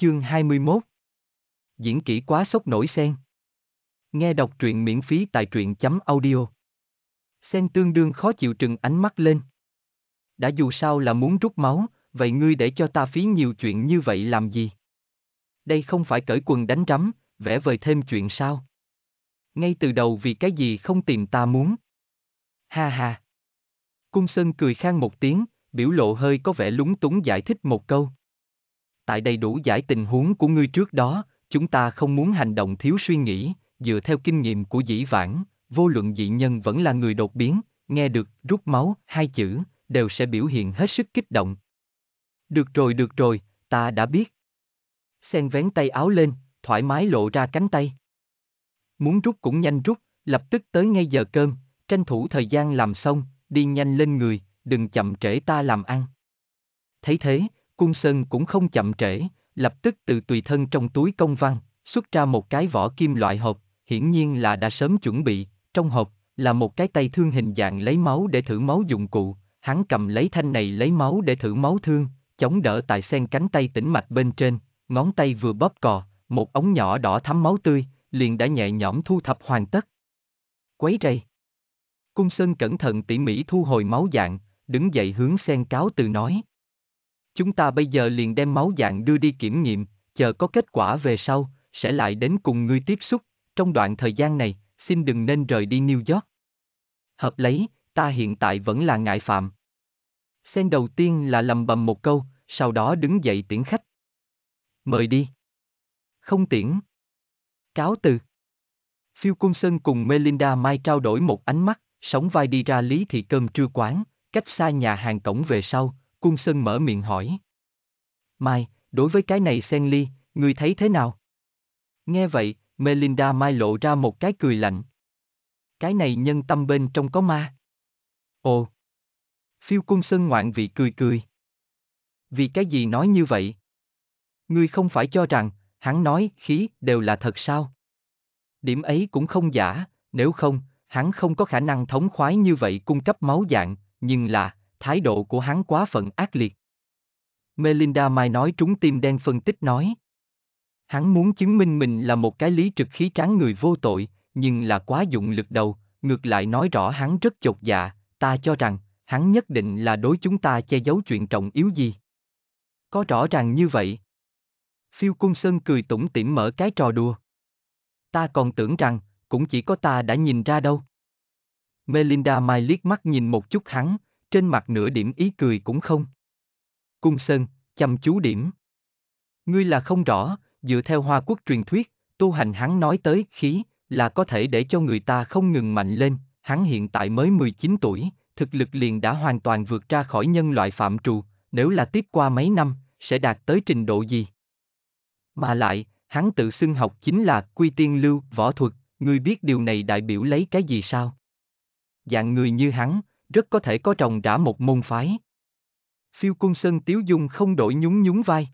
Chương 21 Diễn kỹ quá sốc nổi sen Nghe đọc truyện miễn phí tại truyện chấm audio Sen tương đương khó chịu trừng ánh mắt lên Đã dù sao là muốn rút máu, vậy ngươi để cho ta phí nhiều chuyện như vậy làm gì? Đây không phải cởi quần đánh rắm, vẽ vời thêm chuyện sao? Ngay từ đầu vì cái gì không tìm ta muốn? Ha ha! Cung Sơn cười khang một tiếng, biểu lộ hơi có vẻ lúng túng giải thích một câu tại đầy đủ giải tình huống của ngươi trước đó, chúng ta không muốn hành động thiếu suy nghĩ, dựa theo kinh nghiệm của dĩ vãng, vô luận dị nhân vẫn là người đột biến, nghe được rút máu hai chữ, đều sẽ biểu hiện hết sức kích động. Được rồi được rồi, ta đã biết. Sen vén tay áo lên, thoải mái lộ ra cánh tay. Muốn rút cũng nhanh rút, lập tức tới ngay giờ cơm, tranh thủ thời gian làm xong, đi nhanh lên người, đừng chậm trễ ta làm ăn. Thấy thế, Cung Sơn cũng không chậm trễ, lập tức từ tùy thân trong túi công văn, xuất ra một cái vỏ kim loại hộp, hiển nhiên là đã sớm chuẩn bị, trong hộp là một cái tay thương hình dạng lấy máu để thử máu dụng cụ, hắn cầm lấy thanh này lấy máu để thử máu thương, chống đỡ tại sen cánh tay tĩnh mạch bên trên, ngón tay vừa bóp cò, một ống nhỏ đỏ thắm máu tươi, liền đã nhẹ nhõm thu thập hoàn tất. Quấy rầy. Cung Sơn cẩn thận tỉ mỉ thu hồi máu dạng, đứng dậy hướng sen cáo từ nói. Chúng ta bây giờ liền đem máu dạng đưa đi kiểm nghiệm, chờ có kết quả về sau, sẽ lại đến cùng ngươi tiếp xúc. Trong đoạn thời gian này, xin đừng nên rời đi New York. Hợp lấy, ta hiện tại vẫn là ngại phạm. Sen đầu tiên là lầm bầm một câu, sau đó đứng dậy tiễn khách. Mời đi. Không tiễn. Cáo từ. phiêu cung sơn cùng Melinda Mai trao đổi một ánh mắt, sóng vai đi ra lý thị cơm trưa quán, cách xa nhà hàng cổng về sau, Cung Sơn mở miệng hỏi. Mai, đối với cái này sen ly, người thấy thế nào? Nghe vậy, Melinda Mai lộ ra một cái cười lạnh. Cái này nhân tâm bên trong có ma. Ồ! Phiêu Cung Sơn ngoạn vị cười cười. Vì cái gì nói như vậy? Ngươi không phải cho rằng, hắn nói, khí, đều là thật sao? Điểm ấy cũng không giả, nếu không, hắn không có khả năng thống khoái như vậy cung cấp máu dạng, nhưng là, thái độ của hắn quá phận ác liệt. Melinda Mai nói trúng tim đen phân tích nói. Hắn muốn chứng minh mình là một cái lý trực khí tráng người vô tội, nhưng là quá dụng lực đầu, ngược lại nói rõ hắn rất chột dạ, ta cho rằng, hắn nhất định là đối chúng ta che giấu chuyện trọng yếu gì. Có rõ ràng như vậy. Phiêu Cung Sơn cười tủm tỉm mở cái trò đùa. Ta còn tưởng rằng, cũng chỉ có ta đã nhìn ra đâu. Melinda Mai liếc mắt nhìn một chút hắn, trên mặt nửa điểm ý cười cũng không. Cung Sơn, chăm chú điểm. Ngươi là không rõ, dựa theo Hoa Quốc truyền thuyết, tu hành hắn nói tới khí là có thể để cho người ta không ngừng mạnh lên, hắn hiện tại mới 19 tuổi, thực lực liền đã hoàn toàn vượt ra khỏi nhân loại phạm trù, nếu là tiếp qua mấy năm, sẽ đạt tới trình độ gì? Mà lại, hắn tự xưng học chính là quy tiên lưu, võ thuật, ngươi biết điều này đại biểu lấy cái gì sao? Dạng người như hắn, rất có thể có trồng đã một môn phái. Phiêu Cung Sơn Tiếu Dung không đổi nhún nhún vai.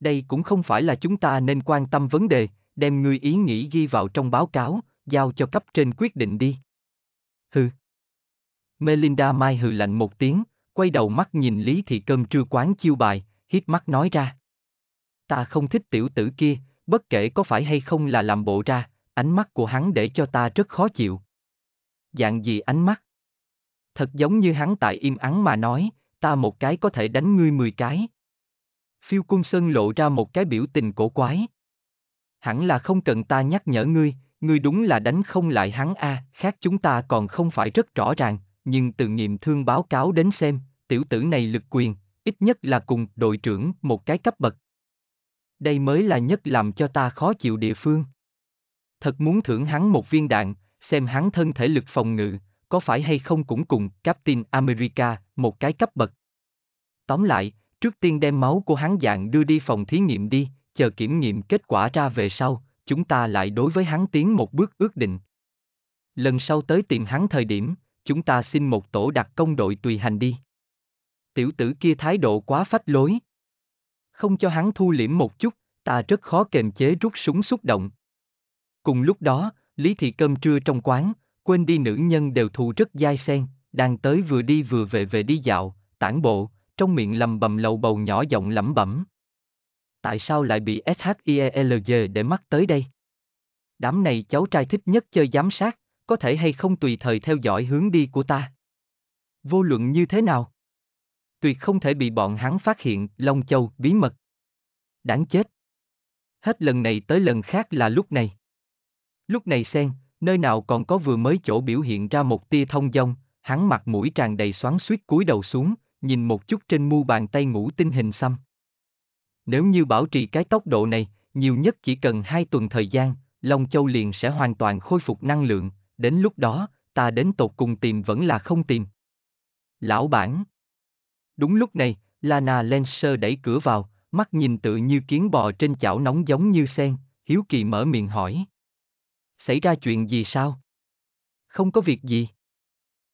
Đây cũng không phải là chúng ta nên quan tâm vấn đề, đem người ý nghĩ ghi vào trong báo cáo, giao cho cấp trên quyết định đi. Hừ. Melinda Mai hừ lạnh một tiếng, quay đầu mắt nhìn Lý Thị Cơm trưa quán chiêu bài, hít mắt nói ra. Ta không thích tiểu tử kia, bất kể có phải hay không là làm bộ ra, ánh mắt của hắn để cho ta rất khó chịu. Dạng gì ánh mắt? thật giống như hắn tại im ắng mà nói, ta một cái có thể đánh ngươi mười cái. Phiêu cung sơn lộ ra một cái biểu tình cổ quái. Hẳn là không cần ta nhắc nhở ngươi, ngươi đúng là đánh không lại hắn a, à, khác chúng ta còn không phải rất rõ ràng, nhưng từ nghiệm thương báo cáo đến xem, tiểu tử này lực quyền, ít nhất là cùng đội trưởng một cái cấp bậc. Đây mới là nhất làm cho ta khó chịu địa phương. Thật muốn thưởng hắn một viên đạn, xem hắn thân thể lực phòng ngự, có phải hay không cũng cùng Captain America, một cái cấp bậc. Tóm lại, trước tiên đem máu của hắn dạng đưa đi phòng thí nghiệm đi, chờ kiểm nghiệm kết quả ra về sau, chúng ta lại đối với hắn tiến một bước ước định. Lần sau tới tìm hắn thời điểm, chúng ta xin một tổ đặc công đội tùy hành đi. Tiểu tử kia thái độ quá phách lối. Không cho hắn thu liễm một chút, ta rất khó kềm chế rút súng xúc động. Cùng lúc đó, Lý Thị Cơm trưa trong quán, quên đi nữ nhân đều thù rất dai sen, đang tới vừa đi vừa về về đi dạo, tản bộ, trong miệng lầm bầm lầu bầu nhỏ giọng lẩm bẩm. Tại sao lại bị SHIELG để mắt tới đây? Đám này cháu trai thích nhất chơi giám sát, có thể hay không tùy thời theo dõi hướng đi của ta. Vô luận như thế nào? Tuyệt không thể bị bọn hắn phát hiện, Long Châu, bí mật. Đáng chết. Hết lần này tới lần khác là lúc này. Lúc này sen, nơi nào còn có vừa mới chỗ biểu hiện ra một tia thông dong, hắn mặt mũi tràn đầy xoắn suýt cúi đầu xuống, nhìn một chút trên mu bàn tay ngủ tinh hình xăm. Nếu như bảo trì cái tốc độ này, nhiều nhất chỉ cần hai tuần thời gian, Long Châu liền sẽ hoàn toàn khôi phục năng lượng, đến lúc đó, ta đến tột cùng tìm vẫn là không tìm. Lão bản Đúng lúc này, Lana Lenser đẩy cửa vào, mắt nhìn tự như kiến bò trên chảo nóng giống như sen, hiếu kỳ mở miệng hỏi xảy ra chuyện gì sao? Không có việc gì.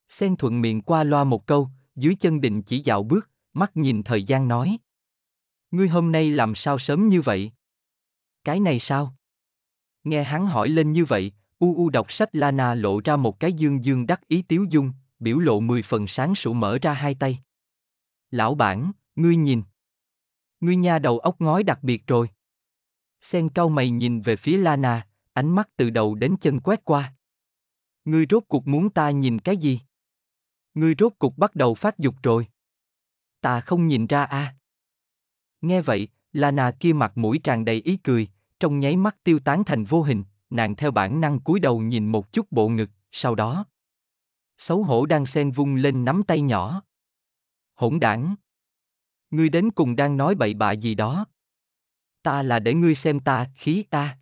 Sen thuận miệng qua loa một câu, dưới chân định chỉ dạo bước, mắt nhìn thời gian nói. Ngươi hôm nay làm sao sớm như vậy? Cái này sao? Nghe hắn hỏi lên như vậy, u u đọc sách Lana lộ ra một cái dương dương đắc ý tiếu dung, biểu lộ mười phần sáng sủa mở ra hai tay. Lão bản, ngươi nhìn. Ngươi nha đầu óc ngói đặc biệt rồi. Sen cau mày nhìn về phía Lana, ánh mắt từ đầu đến chân quét qua. Ngươi rốt cuộc muốn ta nhìn cái gì? Ngươi rốt cuộc bắt đầu phát dục rồi. Ta không nhìn ra à. Nghe vậy, là nà kia mặt mũi tràn đầy ý cười, trong nháy mắt tiêu tán thành vô hình, nàng theo bản năng cúi đầu nhìn một chút bộ ngực, sau đó. Xấu hổ đang sen vung lên nắm tay nhỏ. Hỗn đảng. Ngươi đến cùng đang nói bậy bạ gì đó. Ta là để ngươi xem ta, khí ta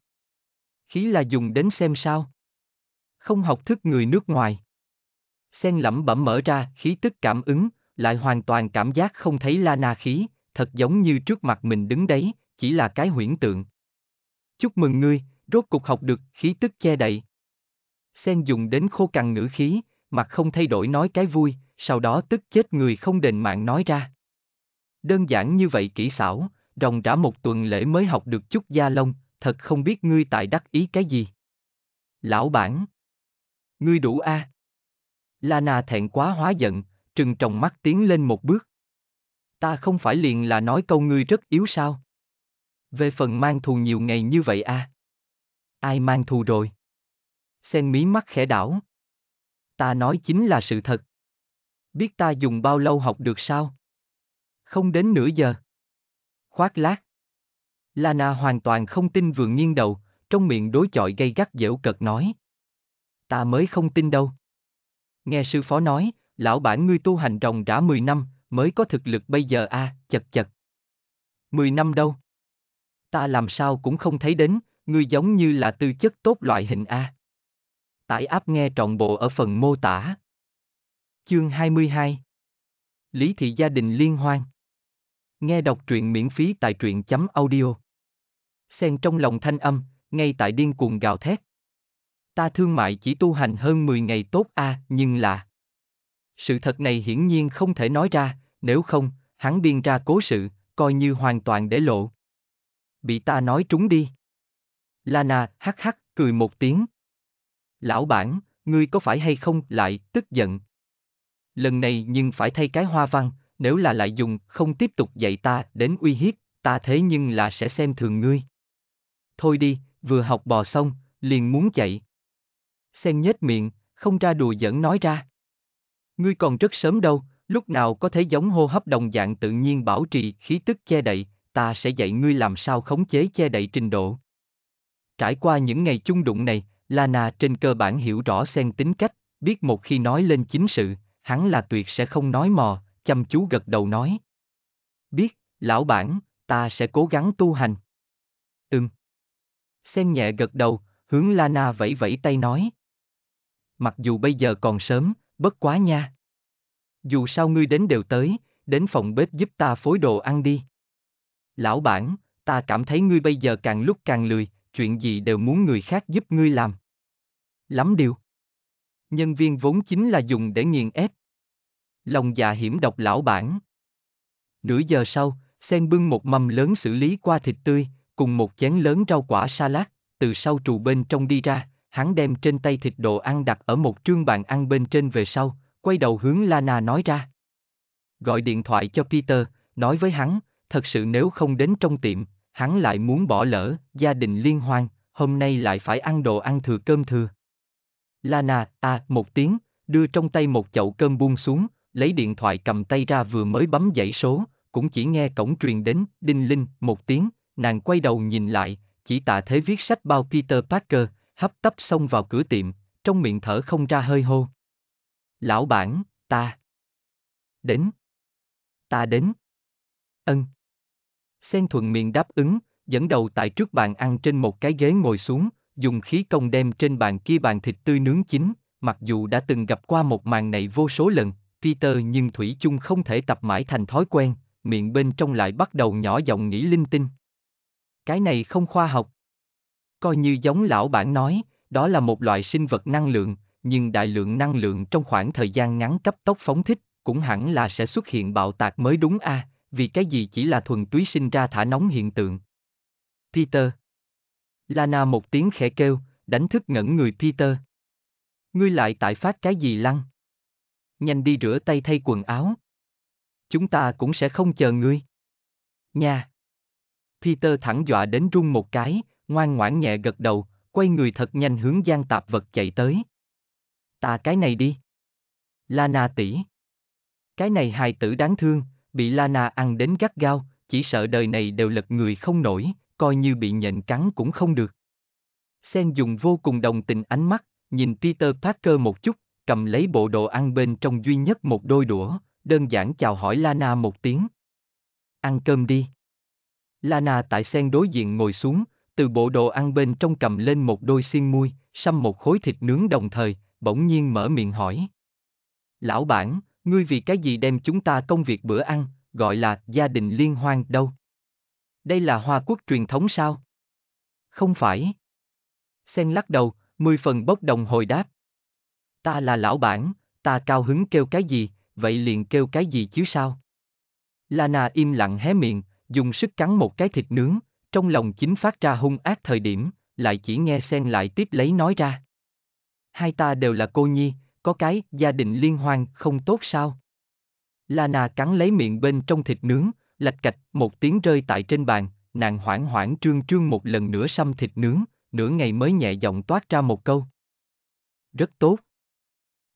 khí là dùng đến xem sao. Không học thức người nước ngoài. Sen lẩm bẩm mở ra, khí tức cảm ứng, lại hoàn toàn cảm giác không thấy la na khí, thật giống như trước mặt mình đứng đấy, chỉ là cái huyễn tượng. Chúc mừng ngươi, rốt cục học được khí tức che đậy. Sen dùng đến khô cằn ngữ khí, mặt không thay đổi nói cái vui, sau đó tức chết người không đền mạng nói ra. Đơn giản như vậy kỹ xảo, rồng rã một tuần lễ mới học được chút da lông, thật không biết ngươi tại đắc ý cái gì. Lão bản. Ngươi đủ a. À? Lana thẹn quá hóa giận, trừng tròng mắt tiến lên một bước. Ta không phải liền là nói câu ngươi rất yếu sao? Về phần mang thù nhiều ngày như vậy a. À? Ai mang thù rồi? Sen mí mắt khẽ đảo. Ta nói chính là sự thật. Biết ta dùng bao lâu học được sao? Không đến nửa giờ. Khoát lát. Lana hoàn toàn không tin vừa nghiêng đầu, trong miệng đối chọi gây gắt dễu cợt nói. Ta mới không tin đâu. Nghe sư phó nói, lão bản ngươi tu hành rồng rã 10 năm, mới có thực lực bây giờ a, à, chật chật. 10 năm đâu? Ta làm sao cũng không thấy đến, ngươi giống như là tư chất tốt loại hình A. Tải áp nghe trọn bộ ở phần mô tả. Chương 22 Lý thị gia đình liên hoan Nghe đọc truyện miễn phí tại truyện chấm audio xen trong lòng thanh âm, ngay tại điên cuồng gào thét. Ta thương mại chỉ tu hành hơn 10 ngày tốt a, à, nhưng là... Sự thật này hiển nhiên không thể nói ra, nếu không, hắn biên ra cố sự, coi như hoàn toàn để lộ. Bị ta nói trúng đi. Lana hắc hắc cười một tiếng. Lão bản, ngươi có phải hay không lại tức giận? Lần này nhưng phải thay cái hoa văn, nếu là lại dùng không tiếp tục dạy ta đến uy hiếp, ta thế nhưng là sẽ xem thường ngươi thôi đi, vừa học bò xong, liền muốn chạy. Sen nhếch miệng, không ra đùa giỡn nói ra. Ngươi còn rất sớm đâu, lúc nào có thể giống hô hấp đồng dạng tự nhiên bảo trì khí tức che đậy, ta sẽ dạy ngươi làm sao khống chế che đậy trình độ. Trải qua những ngày chung đụng này, Lana trên cơ bản hiểu rõ Sen tính cách, biết một khi nói lên chính sự, hắn là tuyệt sẽ không nói mò, chăm chú gật đầu nói. Biết, lão bản, ta sẽ cố gắng tu hành. Ừm. Sen nhẹ gật đầu, hướng Lana vẫy vẫy tay nói. Mặc dù bây giờ còn sớm, bất quá nha. Dù sao ngươi đến đều tới, đến phòng bếp giúp ta phối đồ ăn đi. Lão bản, ta cảm thấy ngươi bây giờ càng lúc càng lười, chuyện gì đều muốn người khác giúp ngươi làm. Lắm điều. Nhân viên vốn chính là dùng để nghiền ép. Lòng dạ hiểm độc lão bản. Nửa giờ sau, sen bưng một mâm lớn xử lý qua thịt tươi, cùng một chén lớn rau quả salad, từ sau trù bên trong đi ra, hắn đem trên tay thịt đồ ăn đặt ở một trương bàn ăn bên trên về sau, quay đầu hướng Lana nói ra. Gọi điện thoại cho Peter, nói với hắn, thật sự nếu không đến trong tiệm, hắn lại muốn bỏ lỡ, gia đình liên hoan, hôm nay lại phải ăn đồ ăn thừa cơm thừa. Lana, à, một tiếng, đưa trong tay một chậu cơm buông xuống, lấy điện thoại cầm tay ra vừa mới bấm dãy số, cũng chỉ nghe cổng truyền đến, đinh linh, một tiếng, nàng quay đầu nhìn lại, chỉ tạ thế viết sách bao Peter Parker, hấp tấp xông vào cửa tiệm, trong miệng thở không ra hơi hô. Lão bản, ta. Đến. Ta đến. Ân. Sen thuận miệng đáp ứng, dẫn đầu tại trước bàn ăn trên một cái ghế ngồi xuống, dùng khí công đem trên bàn kia bàn thịt tươi nướng chín, mặc dù đã từng gặp qua một màn này vô số lần, Peter nhưng Thủy chung không thể tập mãi thành thói quen, miệng bên trong lại bắt đầu nhỏ giọng nghĩ linh tinh. Cái này không khoa học. Coi như giống lão bản nói, đó là một loại sinh vật năng lượng, nhưng đại lượng năng lượng trong khoảng thời gian ngắn cấp tốc phóng thích, cũng hẳn là sẽ xuất hiện bạo tạc mới đúng a, à, vì cái gì chỉ là thuần túy sinh ra thả nóng hiện tượng. Peter Lana một tiếng khẽ kêu, đánh thức ngẩn người Peter. Ngươi lại tại phát cái gì lăng? Nhanh đi rửa tay thay quần áo. Chúng ta cũng sẽ không chờ ngươi. Nha! Peter thẳng dọa đến run một cái, ngoan ngoãn nhẹ gật đầu, quay người thật nhanh hướng gian tạp vật chạy tới. Ta cái này đi. Lana tỷ. Cái này hài tử đáng thương, bị Lana ăn đến gắt gao, chỉ sợ đời này đều lật người không nổi, coi như bị nhện cắn cũng không được. Sen dùng vô cùng đồng tình ánh mắt, nhìn Peter Parker một chút, cầm lấy bộ đồ ăn bên trong duy nhất một đôi đũa, đơn giản chào hỏi Lana một tiếng. Ăn cơm đi. Lana tại sen đối diện ngồi xuống, từ bộ đồ ăn bên trong cầm lên một đôi xiên mui, xăm một khối thịt nướng đồng thời, bỗng nhiên mở miệng hỏi. Lão bản, ngươi vì cái gì đem chúng ta công việc bữa ăn, gọi là gia đình liên hoan đâu? Đây là Hoa Quốc truyền thống sao? Không phải. Sen lắc đầu, mười phần bốc đồng hồi đáp. Ta là lão bản, ta cao hứng kêu cái gì, vậy liền kêu cái gì chứ sao? Lana im lặng hé miệng, dùng sức cắn một cái thịt nướng, trong lòng chính phát ra hung ác thời điểm, lại chỉ nghe sen lại tiếp lấy nói ra. Hai ta đều là cô nhi, có cái gia đình liên hoan không tốt sao? La nà cắn lấy miệng bên trong thịt nướng, lạch cạch, một tiếng rơi tại trên bàn, nàng hoảng hoảng trương trương một lần nữa xăm thịt nướng, nửa ngày mới nhẹ giọng toát ra một câu. Rất tốt.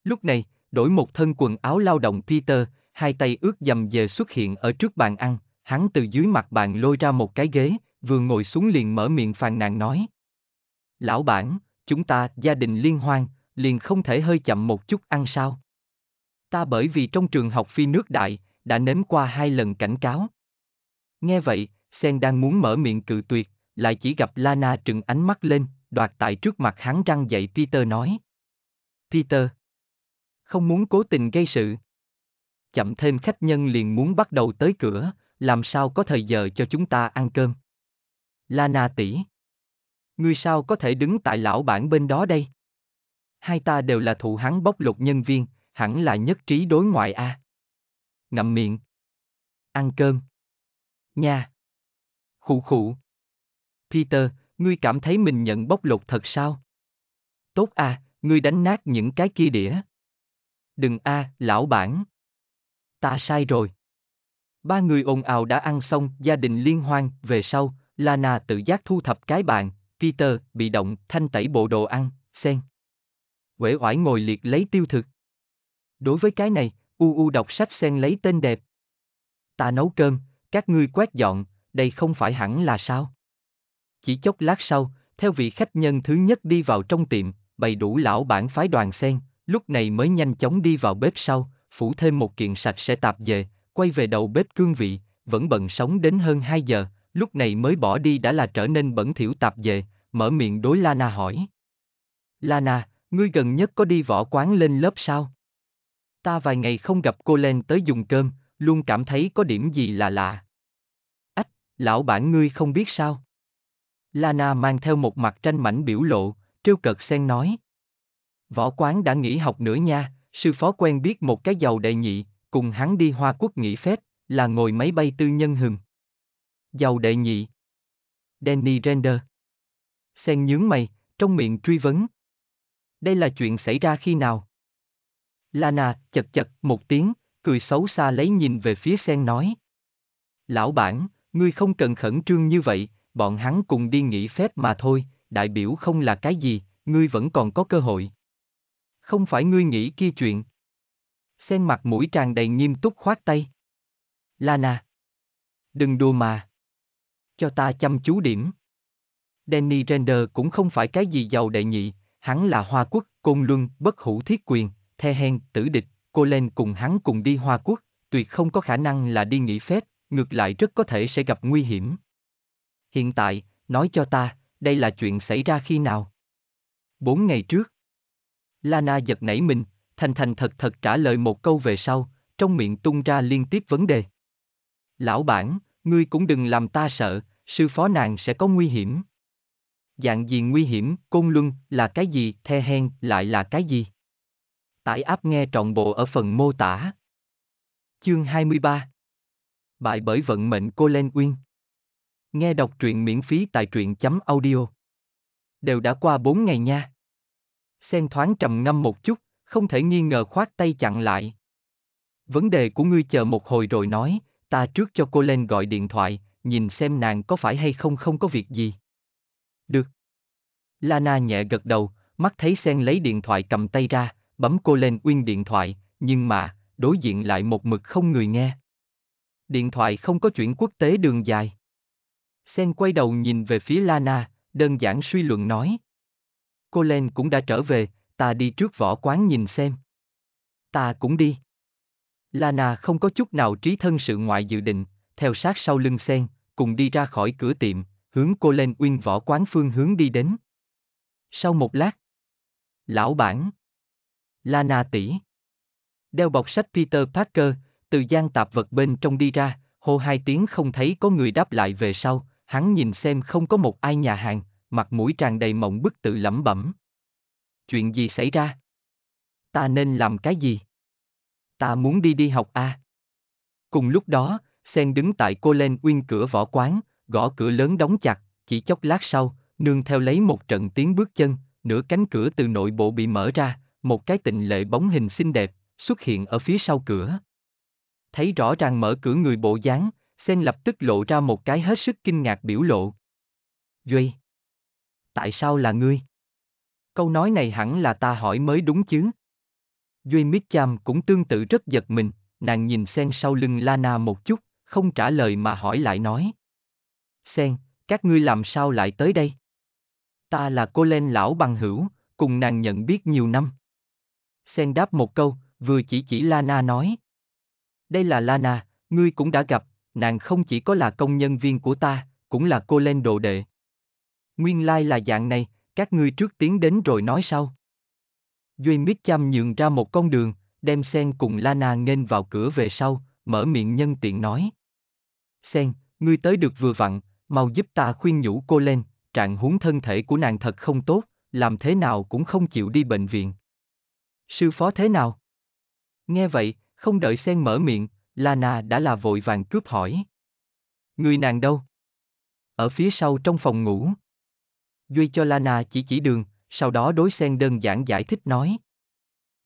Lúc này, đổi một thân quần áo lao động Peter, hai tay ướt dầm về xuất hiện ở trước bàn ăn, Hắn từ dưới mặt bàn lôi ra một cái ghế, vừa ngồi xuống liền mở miệng phàn nàn nói. Lão bản, chúng ta, gia đình liên hoan, liền không thể hơi chậm một chút ăn sao. Ta bởi vì trong trường học phi nước đại, đã nếm qua hai lần cảnh cáo. Nghe vậy, Sen đang muốn mở miệng cự tuyệt, lại chỉ gặp Lana trừng ánh mắt lên, đoạt tại trước mặt hắn răng dậy Peter nói. Peter, không muốn cố tình gây sự. Chậm thêm khách nhân liền muốn bắt đầu tới cửa, làm sao có thời giờ cho chúng ta ăn cơm? Lana tỷ, Ngươi sao có thể đứng tại lão bản bên đó đây? Hai ta đều là thụ hắn bóc lột nhân viên, hẳn là nhất trí đối ngoại a. À? Ngậm miệng. Ăn cơm. Nha. Khụ khụ. Peter, ngươi cảm thấy mình nhận bóc lột thật sao? Tốt a, à, ngươi đánh nát những cái kia đĩa. Đừng a, à, lão bản. Ta sai rồi. Ba người ồn ào đã ăn xong gia đình liên hoan, về sau, Lana tự giác thu thập cái bàn, Peter bị động thanh tẩy bộ đồ ăn, sen. Quể oải ngồi liệt lấy tiêu thực. Đối với cái này, u u đọc sách sen lấy tên đẹp. Ta nấu cơm, các ngươi quét dọn, đây không phải hẳn là sao? Chỉ chốc lát sau, theo vị khách nhân thứ nhất đi vào trong tiệm, bày đủ lão bản phái đoàn sen, lúc này mới nhanh chóng đi vào bếp sau, phủ thêm một kiện sạch sẽ tạp về, quay về đầu bếp cương vị, vẫn bận sống đến hơn 2 giờ, lúc này mới bỏ đi đã là trở nên bẩn thỉu tạp về, mở miệng đối Lana hỏi. Lana, ngươi gần nhất có đi võ quán lên lớp sao? Ta vài ngày không gặp cô lên tới dùng cơm, luôn cảm thấy có điểm gì là lạ. Ách, lão bản ngươi không biết sao? Lana mang theo một mặt tranh mảnh biểu lộ, trêu cợt xen nói. Võ quán đã nghỉ học nữa nha, sư phó quen biết một cái giàu đệ nhị, cùng hắn đi Hoa Quốc nghỉ phép, là ngồi máy bay tư nhân hừng. Giàu đệ nhị. Danny Render. Sen nhướng mày, trong miệng truy vấn. Đây là chuyện xảy ra khi nào? Lana, chật chật, một tiếng, cười xấu xa lấy nhìn về phía sen nói. Lão bản, ngươi không cần khẩn trương như vậy, bọn hắn cùng đi nghỉ phép mà thôi, đại biểu không là cái gì, ngươi vẫn còn có cơ hội. Không phải ngươi nghĩ kia chuyện. Sen mặt mũi tràn đầy nghiêm túc khoát tay. Lana. Đừng đùa mà. Cho ta chăm chú điểm. Danny Render cũng không phải cái gì giàu đệ nhị, hắn là Hoa Quốc, Côn Luân, Bất Hữu Thiết Quyền, The Hen, Tử Địch, cô lên cùng hắn cùng đi Hoa Quốc, tuyệt không có khả năng là đi nghỉ phép, ngược lại rất có thể sẽ gặp nguy hiểm. Hiện tại, nói cho ta, đây là chuyện xảy ra khi nào? Bốn ngày trước. Lana giật nảy mình, thành thành thật thật trả lời một câu về sau, trong miệng tung ra liên tiếp vấn đề. Lão bản, ngươi cũng đừng làm ta sợ, sư phó nàng sẽ có nguy hiểm. Dạng gì nguy hiểm, côn luân là cái gì, the hen lại là cái gì? Tải áp nghe trọn bộ ở phần mô tả. Chương 23 Bại bởi vận mệnh cô Len Uyên Nghe đọc truyện miễn phí tại truyện chấm audio Đều đã qua 4 ngày nha. Sen thoáng trầm ngâm một chút, không thể nghi ngờ khoát tay chặn lại. Vấn đề của ngươi chờ một hồi rồi nói, ta trước cho cô lên gọi điện thoại, nhìn xem nàng có phải hay không không có việc gì. Được. Lana nhẹ gật đầu, mắt thấy Sen lấy điện thoại cầm tay ra, bấm cô lên uyên điện thoại, nhưng mà, đối diện lại một mực không người nghe. Điện thoại không có chuyển quốc tế đường dài. Sen quay đầu nhìn về phía Lana, đơn giản suy luận nói. Cô Len cũng đã trở về, ta đi trước võ quán nhìn xem. Ta cũng đi. Lana không có chút nào trí thân sự ngoại dự định, theo sát sau lưng sen, cùng đi ra khỏi cửa tiệm, hướng cô lên uyên võ quán phương hướng đi đến. Sau một lát, lão bản, Lana tỷ, đeo bọc sách Peter Parker, từ gian tạp vật bên trong đi ra, hô hai tiếng không thấy có người đáp lại về sau, hắn nhìn xem không có một ai nhà hàng, mặt mũi tràn đầy mộng bức tự lẩm bẩm chuyện gì xảy ra? Ta nên làm cái gì? Ta muốn đi đi học à? Cùng lúc đó, Sen đứng tại cô lên uyên cửa võ quán, gõ cửa lớn đóng chặt, chỉ chốc lát sau, nương theo lấy một trận tiếng bước chân, nửa cánh cửa từ nội bộ bị mở ra, một cái tịnh lệ bóng hình xinh đẹp, xuất hiện ở phía sau cửa. Thấy rõ ràng mở cửa người bộ dáng, Sen lập tức lộ ra một cái hết sức kinh ngạc biểu lộ. Duy! Tại sao là ngươi? Câu nói này hẳn là ta hỏi mới đúng chứ. Duy Mít Cham cũng tương tự rất giật mình, nàng nhìn Sen sau lưng Lana một chút, không trả lời mà hỏi lại nói. Sen, các ngươi làm sao lại tới đây? Ta là cô Len lão bằng hữu, cùng nàng nhận biết nhiều năm. Sen đáp một câu, vừa chỉ chỉ Lana nói. Đây là Lana, ngươi cũng đã gặp, nàng không chỉ có là công nhân viên của ta, cũng là cô Len đồ đệ. Nguyên lai là dạng này, các ngươi trước tiến đến rồi nói sau. Duy Miết chăm nhường ra một con đường, đem Sen cùng Lana nghênh vào cửa về sau, mở miệng nhân tiện nói. Sen, ngươi tới được vừa vặn, mau giúp ta khuyên nhủ cô lên, trạng huống thân thể của nàng thật không tốt, làm thế nào cũng không chịu đi bệnh viện. Sư phó thế nào? Nghe vậy, không đợi Sen mở miệng, Lana đã là vội vàng cướp hỏi. Người nàng đâu? Ở phía sau trong phòng ngủ. Duy cho Lana chỉ chỉ đường, sau đó đối sen đơn giản giải thích nói.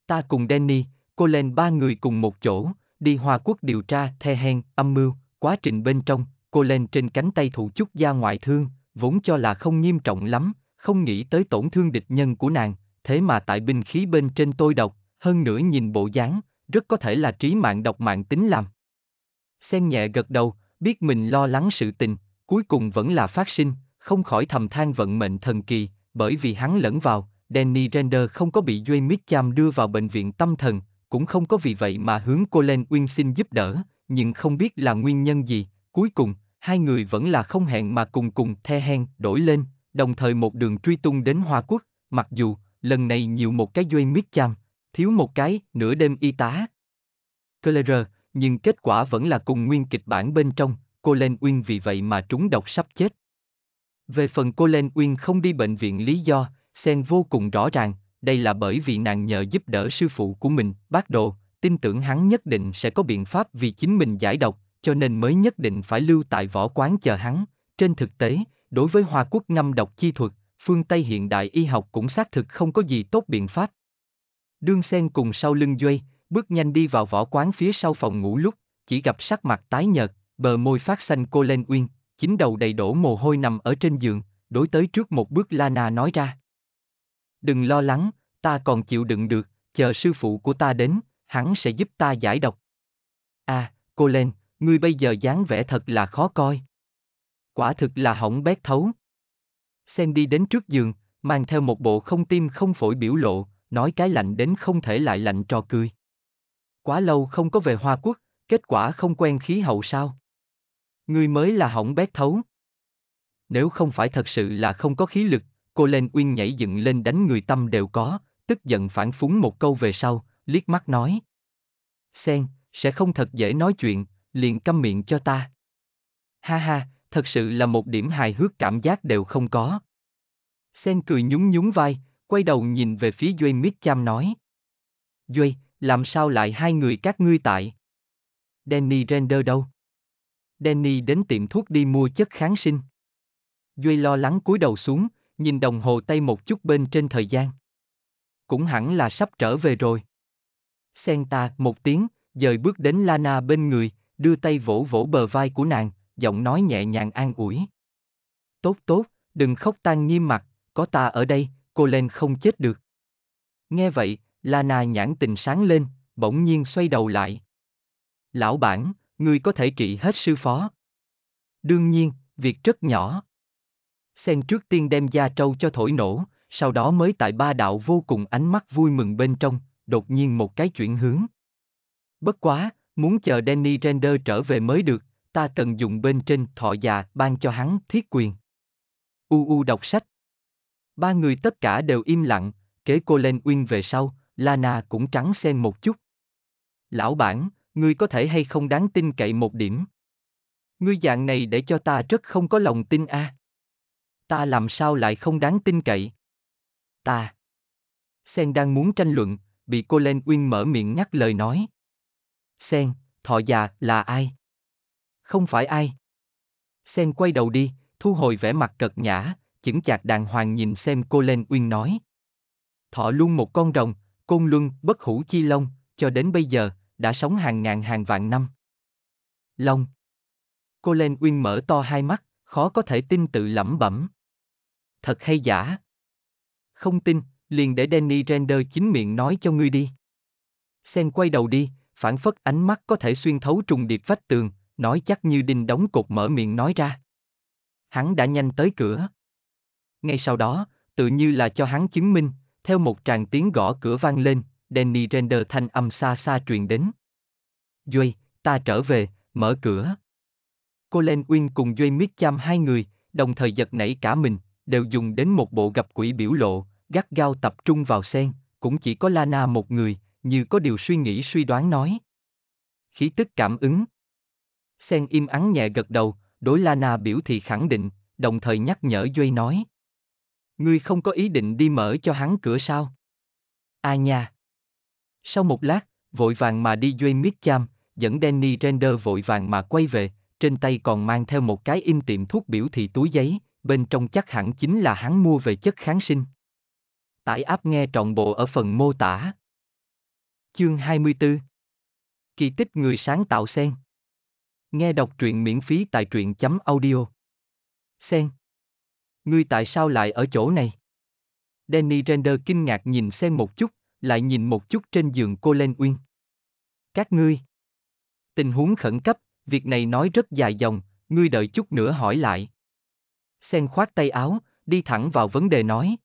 Ta cùng Danny, cô lên ba người cùng một chỗ, đi Hoa Quốc điều tra, the hen, âm mưu, quá trình bên trong, cô lên trên cánh tay thủ chút da ngoại thương, vốn cho là không nghiêm trọng lắm, không nghĩ tới tổn thương địch nhân của nàng, thế mà tại binh khí bên trên tôi độc, hơn nữa nhìn bộ dáng, rất có thể là trí mạng độc mạng tính làm. Sen nhẹ gật đầu, biết mình lo lắng sự tình, cuối cùng vẫn là phát sinh, không khỏi thầm than vận mệnh thần kỳ, bởi vì hắn lẫn vào, Danny Render không có bị Duy Mitcham đưa vào bệnh viện tâm thần, cũng không có vì vậy mà hướng cô lên Uyên xin giúp đỡ, nhưng không biết là nguyên nhân gì, cuối cùng, hai người vẫn là không hẹn mà cùng cùng the hen đổi lên, đồng thời một đường truy tung đến Hoa Quốc, mặc dù, lần này nhiều một cái Duy Mitcham, thiếu một cái, nửa đêm y tá. Clerer, nhưng kết quả vẫn là cùng nguyên kịch bản bên trong, cô lên Uyên vì vậy mà trúng độc sắp chết, về phần cô Lên Uyên không đi bệnh viện lý do, Sen vô cùng rõ ràng, đây là bởi vì nàng nhờ giúp đỡ sư phụ của mình, bác đồ, tin tưởng hắn nhất định sẽ có biện pháp vì chính mình giải độc, cho nên mới nhất định phải lưu tại võ quán chờ hắn. Trên thực tế, đối với Hoa Quốc ngâm độc chi thuật, phương Tây hiện đại y học cũng xác thực không có gì tốt biện pháp. Đương Sen cùng sau lưng Duy, bước nhanh đi vào võ quán phía sau phòng ngủ lúc, chỉ gặp sắc mặt tái nhợt, bờ môi phát xanh cô Lên Uyên, chính đầu đầy đổ mồ hôi nằm ở trên giường, đối tới trước một bước Lana nói ra. Đừng lo lắng, ta còn chịu đựng được, chờ sư phụ của ta đến, hắn sẽ giúp ta giải độc. À, cô lên, ngươi bây giờ dáng vẻ thật là khó coi. Quả thực là hỏng bét thấu. Sen đi đến trước giường, mang theo một bộ không tim không phổi biểu lộ, nói cái lạnh đến không thể lại lạnh trò cười. Quá lâu không có về Hoa Quốc, kết quả không quen khí hậu sao? Ngươi mới là hỏng bét thấu. Nếu không phải thật sự là không có khí lực, cô Len Uyên nhảy dựng lên đánh người tâm đều có, tức giận phản phúng một câu về sau, liếc mắt nói. Sen, sẽ không thật dễ nói chuyện, liền câm miệng cho ta. Ha ha, thật sự là một điểm hài hước cảm giác đều không có. Sen cười nhún nhún vai, quay đầu nhìn về phía Duy Mít Cham nói. Duy, làm sao lại hai người các ngươi tại? Danny Render đâu? Danny đến tiệm thuốc đi mua chất kháng sinh. Duy lo lắng cúi đầu xuống, nhìn đồng hồ tay một chút bên trên thời gian. Cũng hẳn là sắp trở về rồi. Senta một tiếng, dời bước đến Lana bên người, đưa tay vỗ vỗ bờ vai của nàng, giọng nói nhẹ nhàng an ủi. Tốt tốt, đừng khóc tan nghiêm mặt, có ta ở đây, cô lên không chết được. Nghe vậy, Lana nhãn tình sáng lên, bỗng nhiên xoay đầu lại. Lão bản, ngươi có thể trị hết sư phó. Đương nhiên, việc rất nhỏ. Sen trước tiên đem da trâu cho thổi nổ, sau đó mới tại ba đạo vô cùng ánh mắt vui mừng bên trong, đột nhiên một cái chuyển hướng. Bất quá, muốn chờ Danny Render trở về mới được, ta cần dùng bên trên thọ già ban cho hắn thiết quyền. UU đọc sách. Ba người tất cả đều im lặng, kế cô lên uyên về sau, Lana cũng trắng xen một chút. Lão bản, ngươi có thể hay không đáng tin cậy một điểm. Ngươi dạng này để cho ta rất không có lòng tin a. À. Ta làm sao lại không đáng tin cậy? Ta. Sen đang muốn tranh luận, bị cô Len Uyên mở miệng nhắc lời nói. Sen, thọ già là ai? Không phải ai. Sen quay đầu đi, thu hồi vẻ mặt cật nhã, chững chạc đàng hoàng nhìn xem cô Len Uyên nói. Thọ luôn một con rồng, côn luân, bất hủ chi long, cho đến bây giờ, đã sống hàng ngàn hàng vạn năm. Long Cô Lên Uyên mở to hai mắt, khó có thể tin tự lẩm bẩm. Thật hay giả? Không tin, liền để Danny Render chính miệng nói cho ngươi đi. Sen quay đầu đi, phản phất ánh mắt có thể xuyên thấu trùng điệp vách tường, nói chắc như đinh đóng cột mở miệng nói ra. Hắn đã nhanh tới cửa. Ngay sau đó, tự như là cho hắn chứng minh, theo một tràng tiếng gõ cửa vang lên, Danny Render thanh âm xa xa truyền đến. Duy, ta trở về, mở cửa. Cô Len Uyên cùng Duy miết chăm hai người, đồng thời giật nảy cả mình, đều dùng đến một bộ gặp quỷ biểu lộ, gắt gao tập trung vào sen, cũng chỉ có Lana một người, như có điều suy nghĩ suy đoán nói. Khí tức cảm ứng. Sen im ắng nhẹ gật đầu, đối Lana biểu thị khẳng định, đồng thời nhắc nhở Duy nói. Ngươi không có ý định đi mở cho hắn cửa sao? A à nha! Sau một lát, vội vàng mà đi Duy Mít Cham, dẫn Danny Render vội vàng mà quay về, trên tay còn mang theo một cái in tiệm thuốc biểu thị túi giấy, bên trong chắc hẳn chính là hắn mua về chất kháng sinh. Tải áp nghe trọn bộ ở phần mô tả. Chương 24 Kỳ tích người sáng tạo sen Nghe đọc truyện miễn phí tại truyện chấm audio Sen Ngươi tại sao lại ở chỗ này? Danny Render kinh ngạc nhìn Sen một chút, lại nhìn một chút trên giường cô lên Uyên. Các ngươi. Tình huống khẩn cấp, việc này nói rất dài dòng, ngươi đợi chút nữa hỏi lại. Sen khoát tay áo, đi thẳng vào vấn đề nói.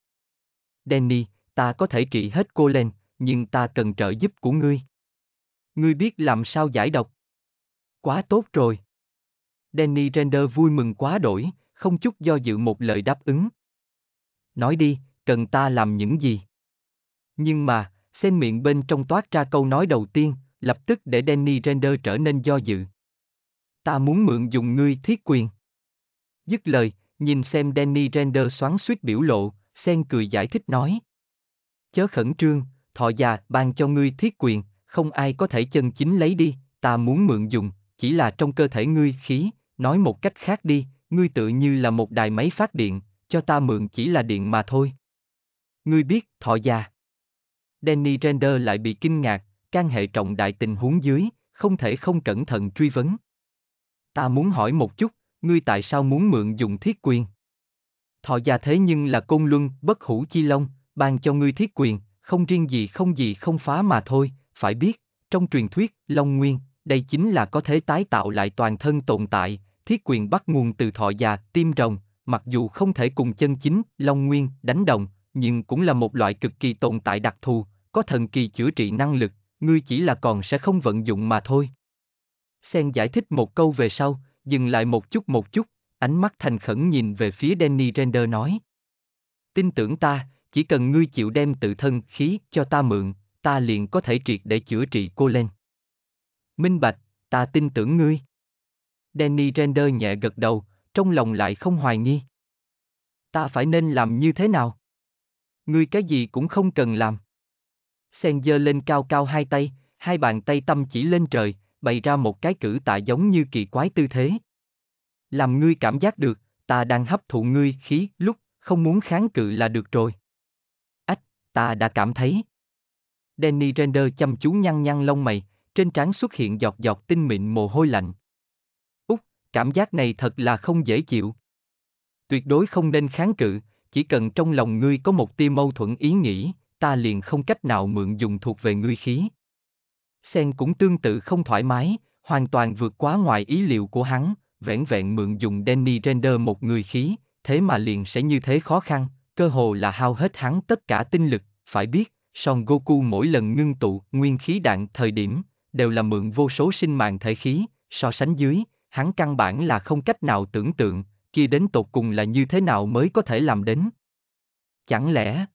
Danny, ta có thể trị hết cô lên nhưng ta cần trợ giúp của ngươi. Ngươi biết làm sao giải độc. Quá tốt rồi. Danny Render vui mừng quá đổi, không chút do dự một lời đáp ứng. Nói đi, cần ta làm những gì? Nhưng mà, sen miệng bên trong toát ra câu nói đầu tiên, lập tức để Danny Render trở nên do dự. Ta muốn mượn dùng ngươi thiết quyền. Dứt lời, nhìn xem Danny Render xoắn suýt biểu lộ, sen cười giải thích nói. Chớ khẩn trương, thọ già ban cho ngươi thiết quyền, không ai có thể chân chính lấy đi, ta muốn mượn dùng, chỉ là trong cơ thể ngươi khí, nói một cách khác đi, ngươi tự như là một đài máy phát điện, cho ta mượn chỉ là điện mà thôi. Ngươi biết, thọ già. Danny Render lại bị kinh ngạc, can hệ trọng đại tình huống dưới, không thể không cẩn thận truy vấn. Ta muốn hỏi một chút, ngươi tại sao muốn mượn dùng thiết quyền? Thọ già thế nhưng là côn luân, bất hủ chi long, ban cho ngươi thiết quyền, không riêng gì không gì không phá mà thôi, phải biết, trong truyền thuyết, long nguyên, đây chính là có thể tái tạo lại toàn thân tồn tại, thiết quyền bắt nguồn từ thọ già, tim rồng, mặc dù không thể cùng chân chính, long nguyên, đánh đồng, nhưng cũng là một loại cực kỳ tồn tại đặc thù, có thần kỳ chữa trị năng lực, ngươi chỉ là còn sẽ không vận dụng mà thôi. Sen giải thích một câu về sau, dừng lại một chút một chút, ánh mắt thành khẩn nhìn về phía Danny Render nói. Tin tưởng ta, chỉ cần ngươi chịu đem tự thân khí cho ta mượn, ta liền có thể triệt để chữa trị cô lên. Minh Bạch, ta tin tưởng ngươi. Danny Render nhẹ gật đầu, trong lòng lại không hoài nghi. Ta phải nên làm như thế nào? Ngươi cái gì cũng không cần làm. Sen dơ lên cao cao hai tay, hai bàn tay tâm chỉ lên trời, bày ra một cái cử tạ giống như kỳ quái tư thế. Làm ngươi cảm giác được, ta đang hấp thụ ngươi khí lúc không muốn kháng cự là được rồi. Ách, ta đã cảm thấy. Danny Render chăm chú nhăn nhăn lông mày, trên trán xuất hiện giọt giọt tinh mịn mồ hôi lạnh. Úc, cảm giác này thật là không dễ chịu. Tuyệt đối không nên kháng cự, chỉ cần trong lòng ngươi có một tia mâu thuẫn ý nghĩ, ta liền không cách nào mượn dùng thuộc về ngươi khí. Sen cũng tương tự không thoải mái, hoàn toàn vượt quá ngoài ý liệu của hắn, vẻn vẹn mượn dùng Danny Render một người khí, thế mà liền sẽ như thế khó khăn, cơ hồ là hao hết hắn tất cả tinh lực, phải biết, Son Goku mỗi lần ngưng tụ nguyên khí đạn thời điểm, đều là mượn vô số sinh mạng thể khí, so sánh dưới, hắn căn bản là không cách nào tưởng tượng, kia đến tột cùng là như thế nào mới có thể làm đến. Chẳng lẽ,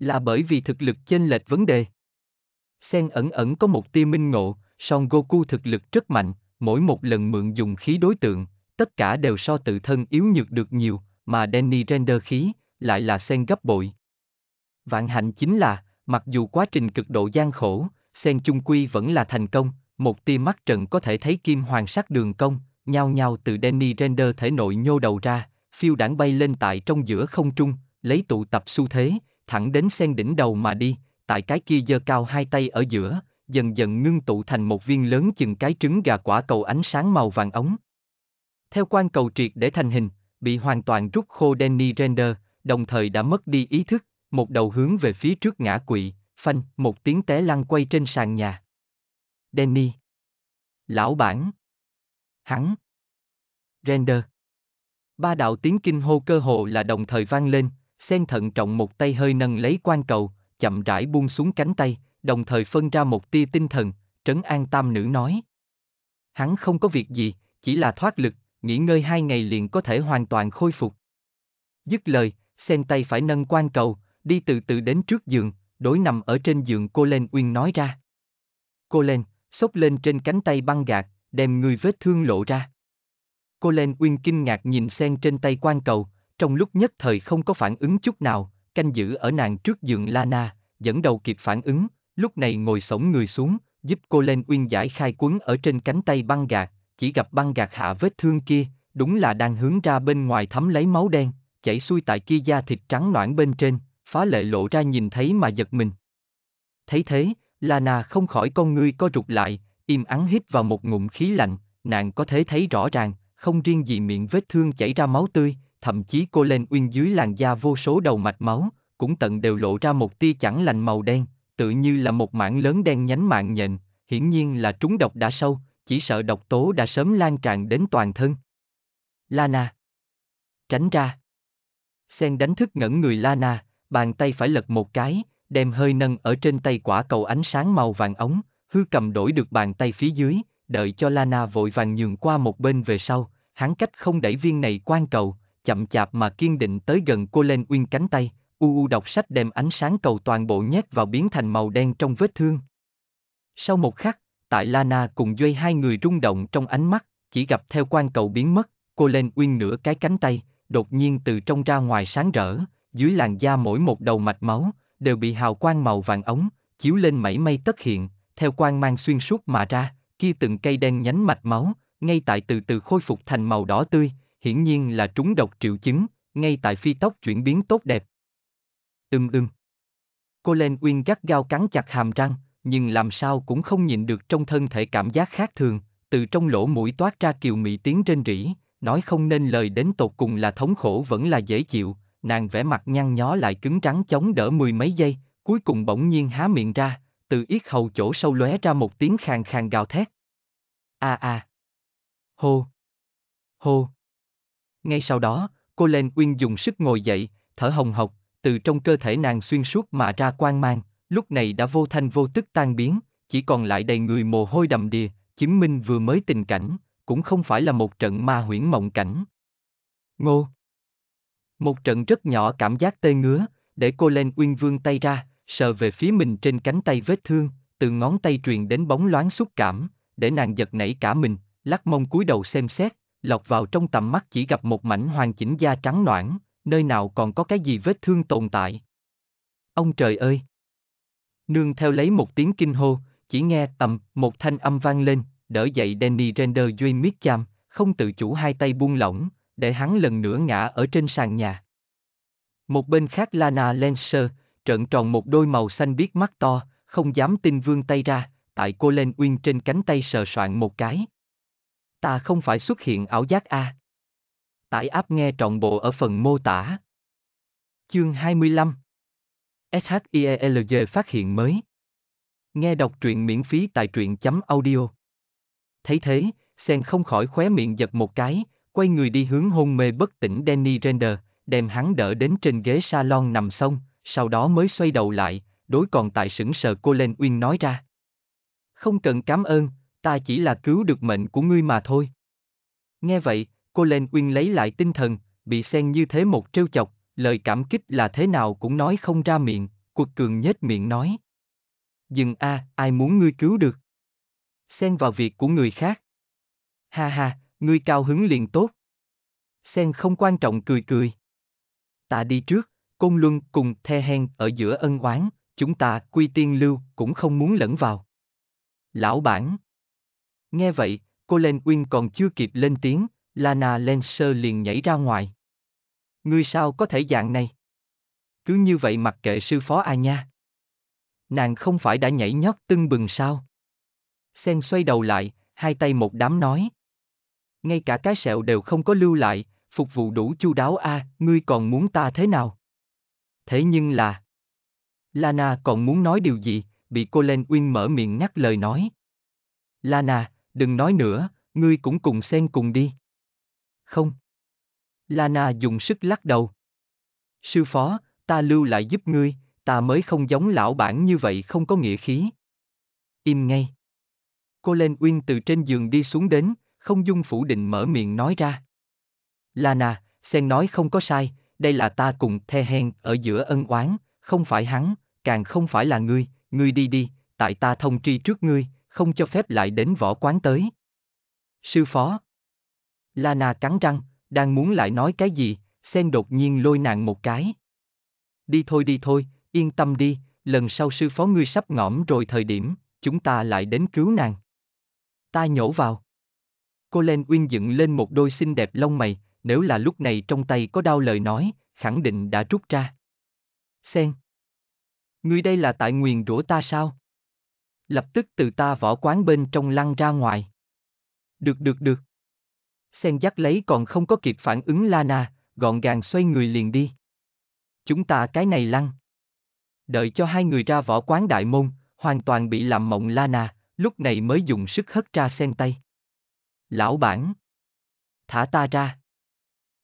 là bởi vì thực lực chênh lệch vấn đề. Sen ẩn ẩn có một tia minh ngộ, Son Goku thực lực rất mạnh, mỗi một lần mượn dùng khí đối tượng, tất cả đều so tự thân yếu nhược được nhiều, mà Danny render khí, lại là Sen gấp bội. Vạn hạnh chính là, mặc dù quá trình cực độ gian khổ, Sen chung quy vẫn là thành công, một tia mắt trận có thể thấy kim hoàng sắc đường công, nhao nhao từ Danny render thể nội nhô đầu ra, phiêu đảng bay lên tại trong giữa không trung, lấy tụ tập xu thế, thẳng đến sen đỉnh đầu mà đi, tại cái kia giơ cao hai tay ở giữa, dần dần ngưng tụ thành một viên lớn chừng cái trứng gà quả cầu ánh sáng màu vàng ống. Theo quan cầu triệt để thành hình, bị hoàn toàn rút khô Danny Render, đồng thời đã mất đi ý thức, một đầu hướng về phía trước ngã quỵ, phanh, một tiếng té lăn quay trên sàn nhà. Danny. Lão bản. Hắn. Render. Ba đạo tiếng kinh hô cơ hồ là đồng thời vang lên, Sen thận trọng một tay hơi nâng lấy quan cầu, chậm rãi buông xuống cánh tay, đồng thời phân ra một tia tinh thần, trấn an tam nữ nói. Hắn không có việc gì, chỉ là thoát lực, nghỉ ngơi hai ngày liền có thể hoàn toàn khôi phục. Dứt lời, sen tay phải nâng quan cầu, đi từ từ đến trước giường, đối nằm ở trên giường cô lên uyên nói ra. Cô lên, xốc lên trên cánh tay băng gạt, đem người vết thương lộ ra. Cô lên uyên kinh ngạc nhìn sen trên tay quan cầu, trong lúc nhất thời không có phản ứng chút nào, canh giữ ở nàng trước giường Lana, dẫn đầu kịp phản ứng, lúc này ngồi sổng người xuống, giúp cô lên uyên giải khai quấn ở trên cánh tay băng gạc, chỉ gặp băng gạc hạ vết thương kia, đúng là đang hướng ra bên ngoài thấm lấy máu đen, chảy xuôi tại kia da thịt trắng noãn bên trên, phá lệ lộ ra nhìn thấy mà giật mình. Thấy thế, Lana không khỏi con ngươi co rụt lại, im ắng hít vào một ngụm khí lạnh, nàng có thể thấy rõ ràng, không riêng gì miệng vết thương chảy ra máu tươi, thậm chí cô lên uyên dưới làn da vô số đầu mạch máu, cũng tận đều lộ ra một tia chẳng lành màu đen, tự như là một mảng lớn đen nhánh mạng nhện, hiển nhiên là trúng độc đã sâu, chỉ sợ độc tố đã sớm lan tràn đến toàn thân. Lana Tránh ra Sen đánh thức ngẩn người Lana, bàn tay phải lật một cái, đem hơi nâng ở trên tay quả cầu ánh sáng màu vàng ống, hư cầm đổi được bàn tay phía dưới, đợi cho Lana vội vàng nhường qua một bên về sau, hắn cách không đẩy viên này quan cầu, chậm chạp mà kiên định tới gần cô lên uyên cánh tay, u u đọc sách đem ánh sáng cầu toàn bộ nhét vào biến thành màu đen trong vết thương. Sau một khắc, tại Lana cùng Duy hai người rung động trong ánh mắt, chỉ gặp theo quan cầu biến mất, cô lên uyên nửa cái cánh tay, đột nhiên từ trong ra ngoài sáng rỡ, dưới làn da mỗi một đầu mạch máu, đều bị hào quang màu vàng ống, chiếu lên mảy mây tất hiện, theo quang mang xuyên suốt mà ra, kia từng cây đen nhánh mạch máu, ngay tại từ từ khôi phục thành màu đỏ tươi, hiển nhiên là trúng độc triệu chứng, ngay tại phi tóc chuyển biến tốt đẹp. Ưm ưm. Cô Lên Uyên gắt gao cắn chặt hàm răng, nhưng làm sao cũng không nhìn được trong thân thể cảm giác khác thường, từ trong lỗ mũi toát ra kiều mị tiếng trên rỉ, nói không nên lời đến tột cùng là thống khổ vẫn là dễ chịu, nàng vẽ mặt nhăn nhó lại cứng trắng chống đỡ mười mấy giây, cuối cùng bỗng nhiên há miệng ra, từ yết hầu chỗ sâu lóe ra một tiếng khàn khàn gào thét. A a. Hô. Hô. Ngay sau đó, cô lên Quyên dùng sức ngồi dậy, thở hồng hộc, từ trong cơ thể nàng xuyên suốt mà ra quang mang, lúc này đã vô thanh vô tức tan biến, chỉ còn lại đầy người mồ hôi đầm đìa, chứng minh vừa mới tình cảnh, cũng không phải là một trận ma huyễn mộng cảnh. Ngô Một trận rất nhỏ cảm giác tê ngứa, để cô lên Uyên vương tay ra, sờ về phía mình trên cánh tay vết thương, từ ngón tay truyền đến bóng loáng xúc cảm, để nàng giật nảy cả mình, lắc mông cúi đầu xem xét, lọt vào trong tầm mắt chỉ gặp một mảnh hoàn chỉnh da trắng noãn, nơi nào còn có cái gì vết thương tồn tại. Ông trời ơi! Nương theo lấy một tiếng kinh hô, chỉ nghe tầm, một thanh âm vang lên, đỡ dậy Danny Render Duy Mitcham, không tự chủ hai tay buông lỏng, để hắn lần nữa ngã ở trên sàn nhà. Một bên khác Lana Lancer, trợn tròn một đôi màu xanh biết mắt to, không dám tin vương tay ra, tại cô lên uyên trên cánh tay sờ soạn một cái. Ta không phải xuất hiện ảo giác a. À. Tải áp nghe trọn bộ ở phần mô tả. Chương 25 SHIELG phát hiện mới Nghe đọc truyện miễn phí tại truyện chấm audio Thấy thế, Sen không khỏi khóe miệng giật một cái, quay người đi hướng hôn mê bất tỉnh Danny Render, đem hắn đỡ đến trên ghế salon nằm xong, sau đó mới xoay đầu lại, đối còn tại sững sờ cô lên Uyên nói ra. Không cần cảm ơn, ta chỉ là cứu được mệnh của ngươi mà thôi. Nghe vậy, cô lên uyên lấy lại tinh thần, bị xen như thế một trêu chọc, lời cảm kích là thế nào cũng nói không ra miệng, cuộc cường nhếch miệng nói. Dừng a, à, ai muốn ngươi cứu được? Xen vào việc của người khác. Ha ha, ngươi cao hứng liền tốt. Xen không quan trọng cười cười. Ta đi trước, Côn Luân cùng The Hen ở giữa ân oán, chúng ta quy tiên lưu cũng không muốn lẫn vào. Lão bản Nghe vậy, cô Len Uyên còn chưa kịp lên tiếng, Lana Lenser liền nhảy ra ngoài. Ngươi sao có thể dạng này? Cứ như vậy mặc kệ sư phó a nha. Nàng không phải đã nhảy nhót tưng bừng sao? Sen xoay đầu lại, hai tay một đám nói. Ngay cả cái sẹo đều không có lưu lại, phục vụ đủ chu đáo a, à, ngươi còn muốn ta thế nào? Thế nhưng là... Lana còn muốn nói điều gì, bị cô Len Uyên mở miệng ngắt lời nói. Lana, đừng nói nữa, ngươi cũng cùng xen cùng đi. Không. Lana dùng sức lắc đầu. Sư phó, ta lưu lại giúp ngươi, ta mới không giống lão bản như vậy không có nghĩa khí. Im ngay. Cô lên Uyên từ trên giường đi xuống đến, không dung phủ định mở miệng nói ra. Lana, sen nói không có sai, đây là ta cùng The Hen ở giữa ân oán, không phải hắn, càng không phải là ngươi, ngươi đi đi, tại ta thông tri trước ngươi, không cho phép lại đến võ quán tới. Sư phó. Lana cắn răng, đang muốn lại nói cái gì, sen đột nhiên lôi nàng một cái. Đi thôi đi thôi, yên tâm đi, lần sau sư phó ngươi sắp ngõm rồi thời điểm, chúng ta lại đến cứu nàng. Ta nhổ vào. Cô Len Uyên dựng lên một đôi xinh đẹp lông mày, nếu là lúc này trong tay có đau lời nói, khẳng định đã rút ra. Sen. Ngươi đây là tại nguyền rủa ta sao? lập tức từ ta võ quán bên trong lăn ra ngoài. Được được được. Sen dắt lấy còn không có kịp phản ứng Lana, gọn gàng xoay người liền đi. Chúng ta cái này lăn. Đợi cho hai người ra võ quán đại môn, hoàn toàn bị làm mộng Lana, lúc này mới dùng sức hất ra sen tay. Lão bản. Thả ta ra.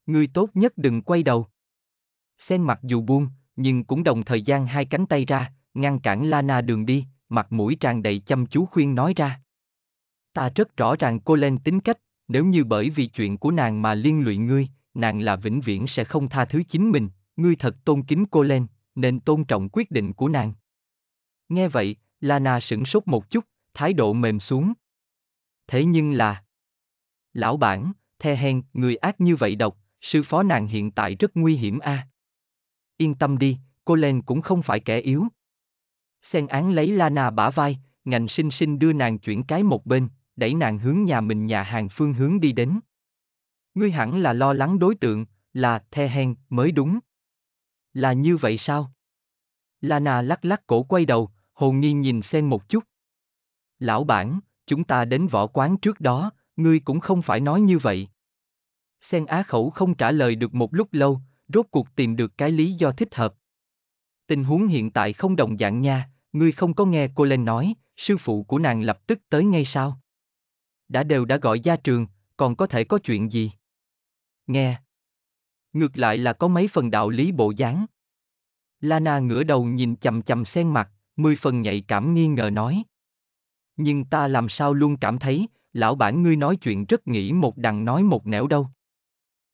người tốt nhất đừng quay đầu. Sen mặc dù buông, nhưng cũng đồng thời gian hai cánh tay ra, ngăn cản Lana đường đi, mặt mũi tràn đầy chăm chú khuyên nói ra. Ta rất rõ ràng cô lên tính cách, nếu như bởi vì chuyện của nàng mà liên lụy ngươi, nàng là vĩnh viễn sẽ không tha thứ chính mình, ngươi thật tôn kính cô lên, nên tôn trọng quyết định của nàng. Nghe vậy, Lana sửng sốt một chút, thái độ mềm xuống. Thế nhưng là... Lão bản, the hen, người ác như vậy độc, sư phó nàng hiện tại rất nguy hiểm a. À? Yên tâm đi, cô Len cũng không phải kẻ yếu, Sen án lấy Lana bả vai, ngành sinh sinh đưa nàng chuyển cái một bên, đẩy nàng hướng nhà mình nhà hàng phương hướng đi đến. Ngươi hẳn là lo lắng đối tượng, là the hen mới đúng. Là như vậy sao? Lana lắc lắc cổ quay đầu, hồ nghi nhìn Sen một chút. Lão bản, chúng ta đến võ quán trước đó, ngươi cũng không phải nói như vậy. Sen á khẩu không trả lời được một lúc lâu, rốt cuộc tìm được cái lý do thích hợp. Tình huống hiện tại không đồng dạng nha, Ngươi không có nghe cô lên nói, sư phụ của nàng lập tức tới ngay sao? Đã đều đã gọi gia trường, còn có thể có chuyện gì? Nghe. Ngược lại là có mấy phần đạo lý bộ dáng. Lana ngửa đầu nhìn chầm chầm sen mặt, mười phần nhạy cảm nghi ngờ nói. Nhưng ta làm sao luôn cảm thấy, lão bản ngươi nói chuyện rất nghĩ một đằng nói một nẻo đâu.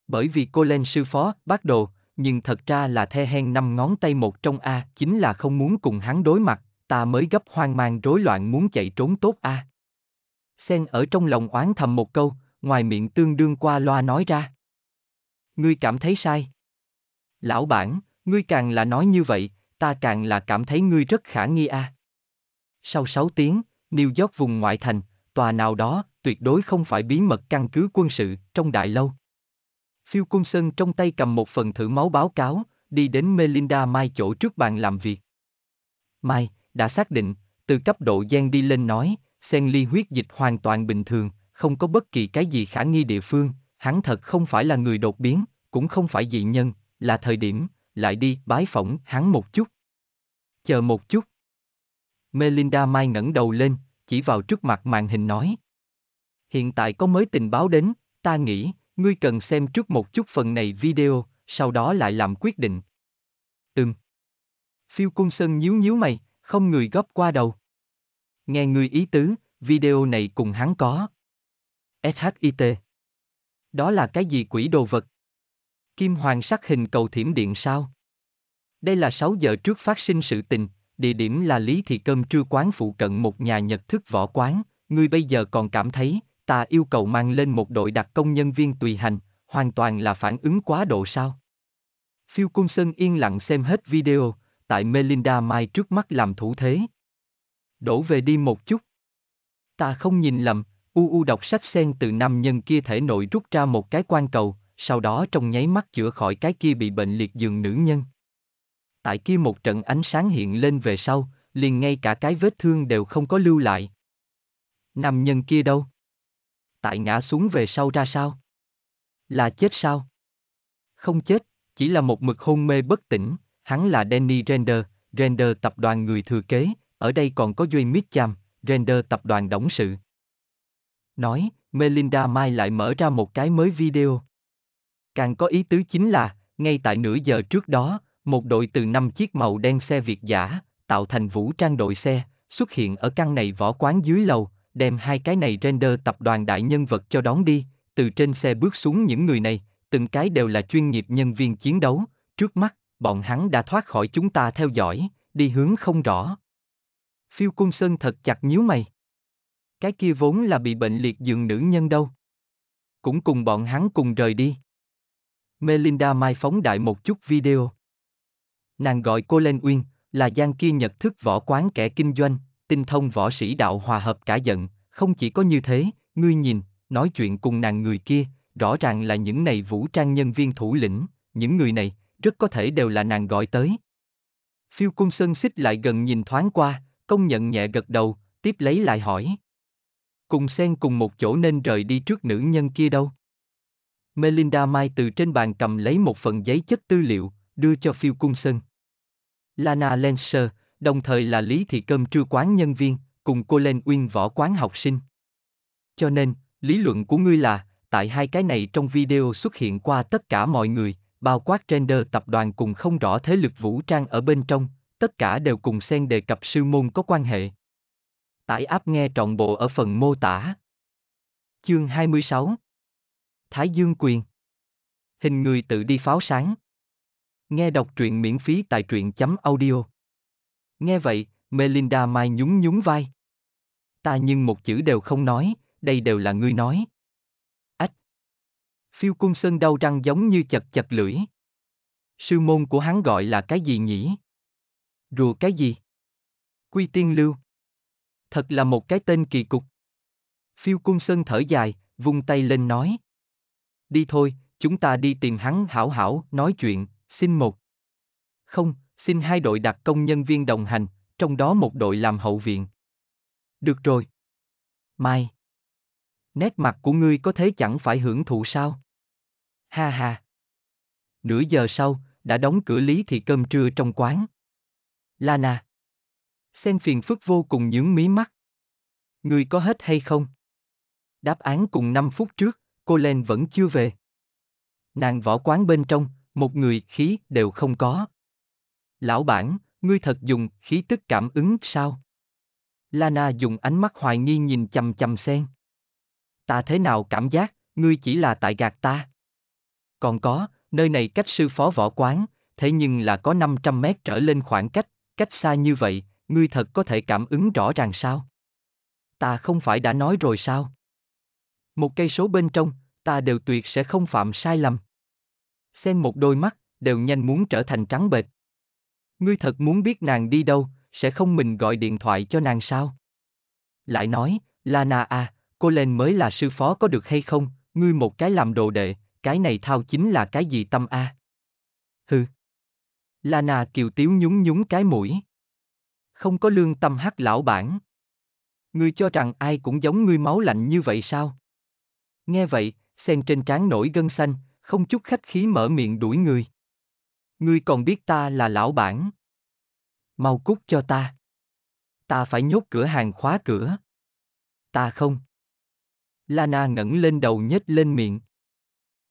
Bởi vì cô lên sư phó, bác đồ, nhưng thật ra là the hen năm ngón tay một trong A chính là không muốn cùng hắn đối mặt, ta mới gấp hoang mang rối loạn muốn chạy trốn tốt a. À? Sen ở trong lòng oán thầm một câu, ngoài miệng tương đương qua loa nói ra. Ngươi cảm thấy sai. Lão bản, ngươi càng là nói như vậy, ta càng là cảm thấy ngươi rất khả nghi a. À. Sau 6 tiếng, New York vùng ngoại thành, tòa nào đó, tuyệt đối không phải bí mật căn cứ quân sự, trong đại lâu. phiêu cung sơn trong tay cầm một phần thử máu báo cáo, đi đến Melinda Mai chỗ trước bàn làm việc. Mai, đã xác định, từ cấp độ gen đi lên nói, sen ly huyết dịch hoàn toàn bình thường, không có bất kỳ cái gì khả nghi địa phương, hắn thật không phải là người đột biến, cũng không phải dị nhân, là thời điểm, lại đi bái phỏng hắn một chút. Chờ một chút. Melinda Mai ngẩng đầu lên, chỉ vào trước mặt màn hình nói. Hiện tại có mới tình báo đến, ta nghĩ, ngươi cần xem trước một chút phần này video, sau đó lại làm quyết định. Ừm. Phiêu Cung Sơn nhíu nhíu mày, không người góp qua đầu. Nghe người ý tứ, video này cùng hắn có. SHIT. Đó là cái gì quỷ đồ vật? Kim hoàng sắc hình cầu thiểm điện sao? Đây là 6 giờ trước phát sinh sự tình, địa điểm là Lý Thị Cơm Trưa quán phụ cận một nhà nhật thức võ quán, người bây giờ còn cảm thấy, ta yêu cầu mang lên một đội đặc công nhân viên tùy hành, hoàn toàn là phản ứng quá độ sao? Phiêu Cung Sơn yên lặng xem hết video, tại Melinda Mai trước mắt làm thủ thế. Đổ về đi một chút. Ta không nhìn lầm, u u đọc sách sen từ nam nhân kia thể nội rút ra một cái quan cầu, sau đó trong nháy mắt chữa khỏi cái kia bị bệnh liệt giường nữ nhân. Tại kia một trận ánh sáng hiện lên về sau, liền ngay cả cái vết thương đều không có lưu lại. Nam nhân kia đâu? Tại ngã xuống về sau ra sao? Là chết sao? Không chết, chỉ là một mực hôn mê bất tỉnh, Hắn là Danny Render, Render tập đoàn người thừa kế, ở đây còn có Duy Mitcham, Render tập đoàn đóng sự. Nói, Melinda Mai lại mở ra một cái mới video. Càng có ý tứ chính là, ngay tại nửa giờ trước đó, một đội từ 5 chiếc màu đen xe Việt giả, tạo thành vũ trang đội xe, xuất hiện ở căn này võ quán dưới lầu, đem hai cái này render tập đoàn đại nhân vật cho đón đi, từ trên xe bước xuống những người này, từng cái đều là chuyên nghiệp nhân viên chiến đấu, trước mắt, bọn hắn đã thoát khỏi chúng ta theo dõi, đi hướng không rõ. Phiêu Cung Sơn thật chặt nhíu mày. Cái kia vốn là bị bệnh liệt giường nữ nhân đâu. Cũng cùng bọn hắn cùng rời đi. Melinda Mai phóng đại một chút video. Nàng gọi cô Lên Uyên, là gian kia nhật thức võ quán kẻ kinh doanh, tinh thông võ sĩ đạo hòa hợp cả giận, không chỉ có như thế, ngươi nhìn, nói chuyện cùng nàng người kia, rõ ràng là những này vũ trang nhân viên thủ lĩnh, những người này, rất có thể đều là nàng gọi tới. Phiêu cung sơn xích lại gần nhìn thoáng qua, công nhận nhẹ gật đầu, tiếp lấy lại hỏi. Cùng sen cùng một chỗ nên rời đi trước nữ nhân kia đâu. Melinda Mai từ trên bàn cầm lấy một phần giấy chất tư liệu, đưa cho phiêu cung sơn. Lana Lenser, đồng thời là lý thị cơm trưa quán nhân viên, cùng cô lên uyên võ quán học sinh. Cho nên, lý luận của ngươi là, tại hai cái này trong video xuất hiện qua tất cả mọi người, bao quát Render tập đoàn cùng không rõ thế lực vũ trang ở bên trong, tất cả đều cùng xen đề cập sư môn có quan hệ. Tải áp nghe trọn bộ ở phần mô tả. Chương 26 Thái Dương Quyền Hình người tự đi pháo sáng Nghe đọc truyện miễn phí tại truyện chấm audio Nghe vậy, Melinda Mai nhún nhún vai. Ta nhưng một chữ đều không nói, đây đều là ngươi nói. Phiêu cung sơn đau răng giống như chật chật lưỡi. Sư môn của hắn gọi là cái gì nhỉ? Rùa cái gì? Quy tiên lưu. Thật là một cái tên kỳ cục. Phiêu cung sơn thở dài, vung tay lên nói. Đi thôi, chúng ta đi tìm hắn hảo hảo, nói chuyện, xin một. Không, xin hai đội đặc công nhân viên đồng hành, trong đó một đội làm hậu viện. Được rồi. Mai. Nét mặt của ngươi có thế chẳng phải hưởng thụ sao? Ha ha! Nửa giờ sau, đã đóng cửa lý thì cơm trưa trong quán. Lana! xen phiền phức vô cùng nhướng mí mắt. Ngươi có hết hay không? Đáp án cùng 5 phút trước, cô Len vẫn chưa về. Nàng võ quán bên trong, một người khí đều không có. Lão bản, ngươi thật dùng khí tức cảm ứng sao? Lana dùng ánh mắt hoài nghi nhìn chầm chầm sen ta thế nào cảm giác, ngươi chỉ là tại gạt ta. Còn có, nơi này cách sư phó võ quán, thế nhưng là có 500 mét trở lên khoảng cách, cách xa như vậy, ngươi thật có thể cảm ứng rõ ràng sao? Ta không phải đã nói rồi sao? Một cây số bên trong, ta đều tuyệt sẽ không phạm sai lầm. Xem một đôi mắt, đều nhanh muốn trở thành trắng bệt. Ngươi thật muốn biết nàng đi đâu, sẽ không mình gọi điện thoại cho nàng sao? Lại nói, Lana à, cô lên mới là sư phó có được hay không, ngươi một cái làm đồ đệ, cái này thao chính là cái gì tâm a? À? Hừ. Lana Kiều Tiếu nhún nhún cái mũi. Không có lương tâm hắc lão bản. Ngươi cho rằng ai cũng giống ngươi máu lạnh như vậy sao? Nghe vậy, sen trên trán nổi gân xanh, không chút khách khí mở miệng đuổi người. Ngươi còn biết ta là lão bản. Mau cút cho ta. Ta phải nhốt cửa hàng khóa cửa. Ta không. Lana ngẩng lên đầu nhếch lên miệng.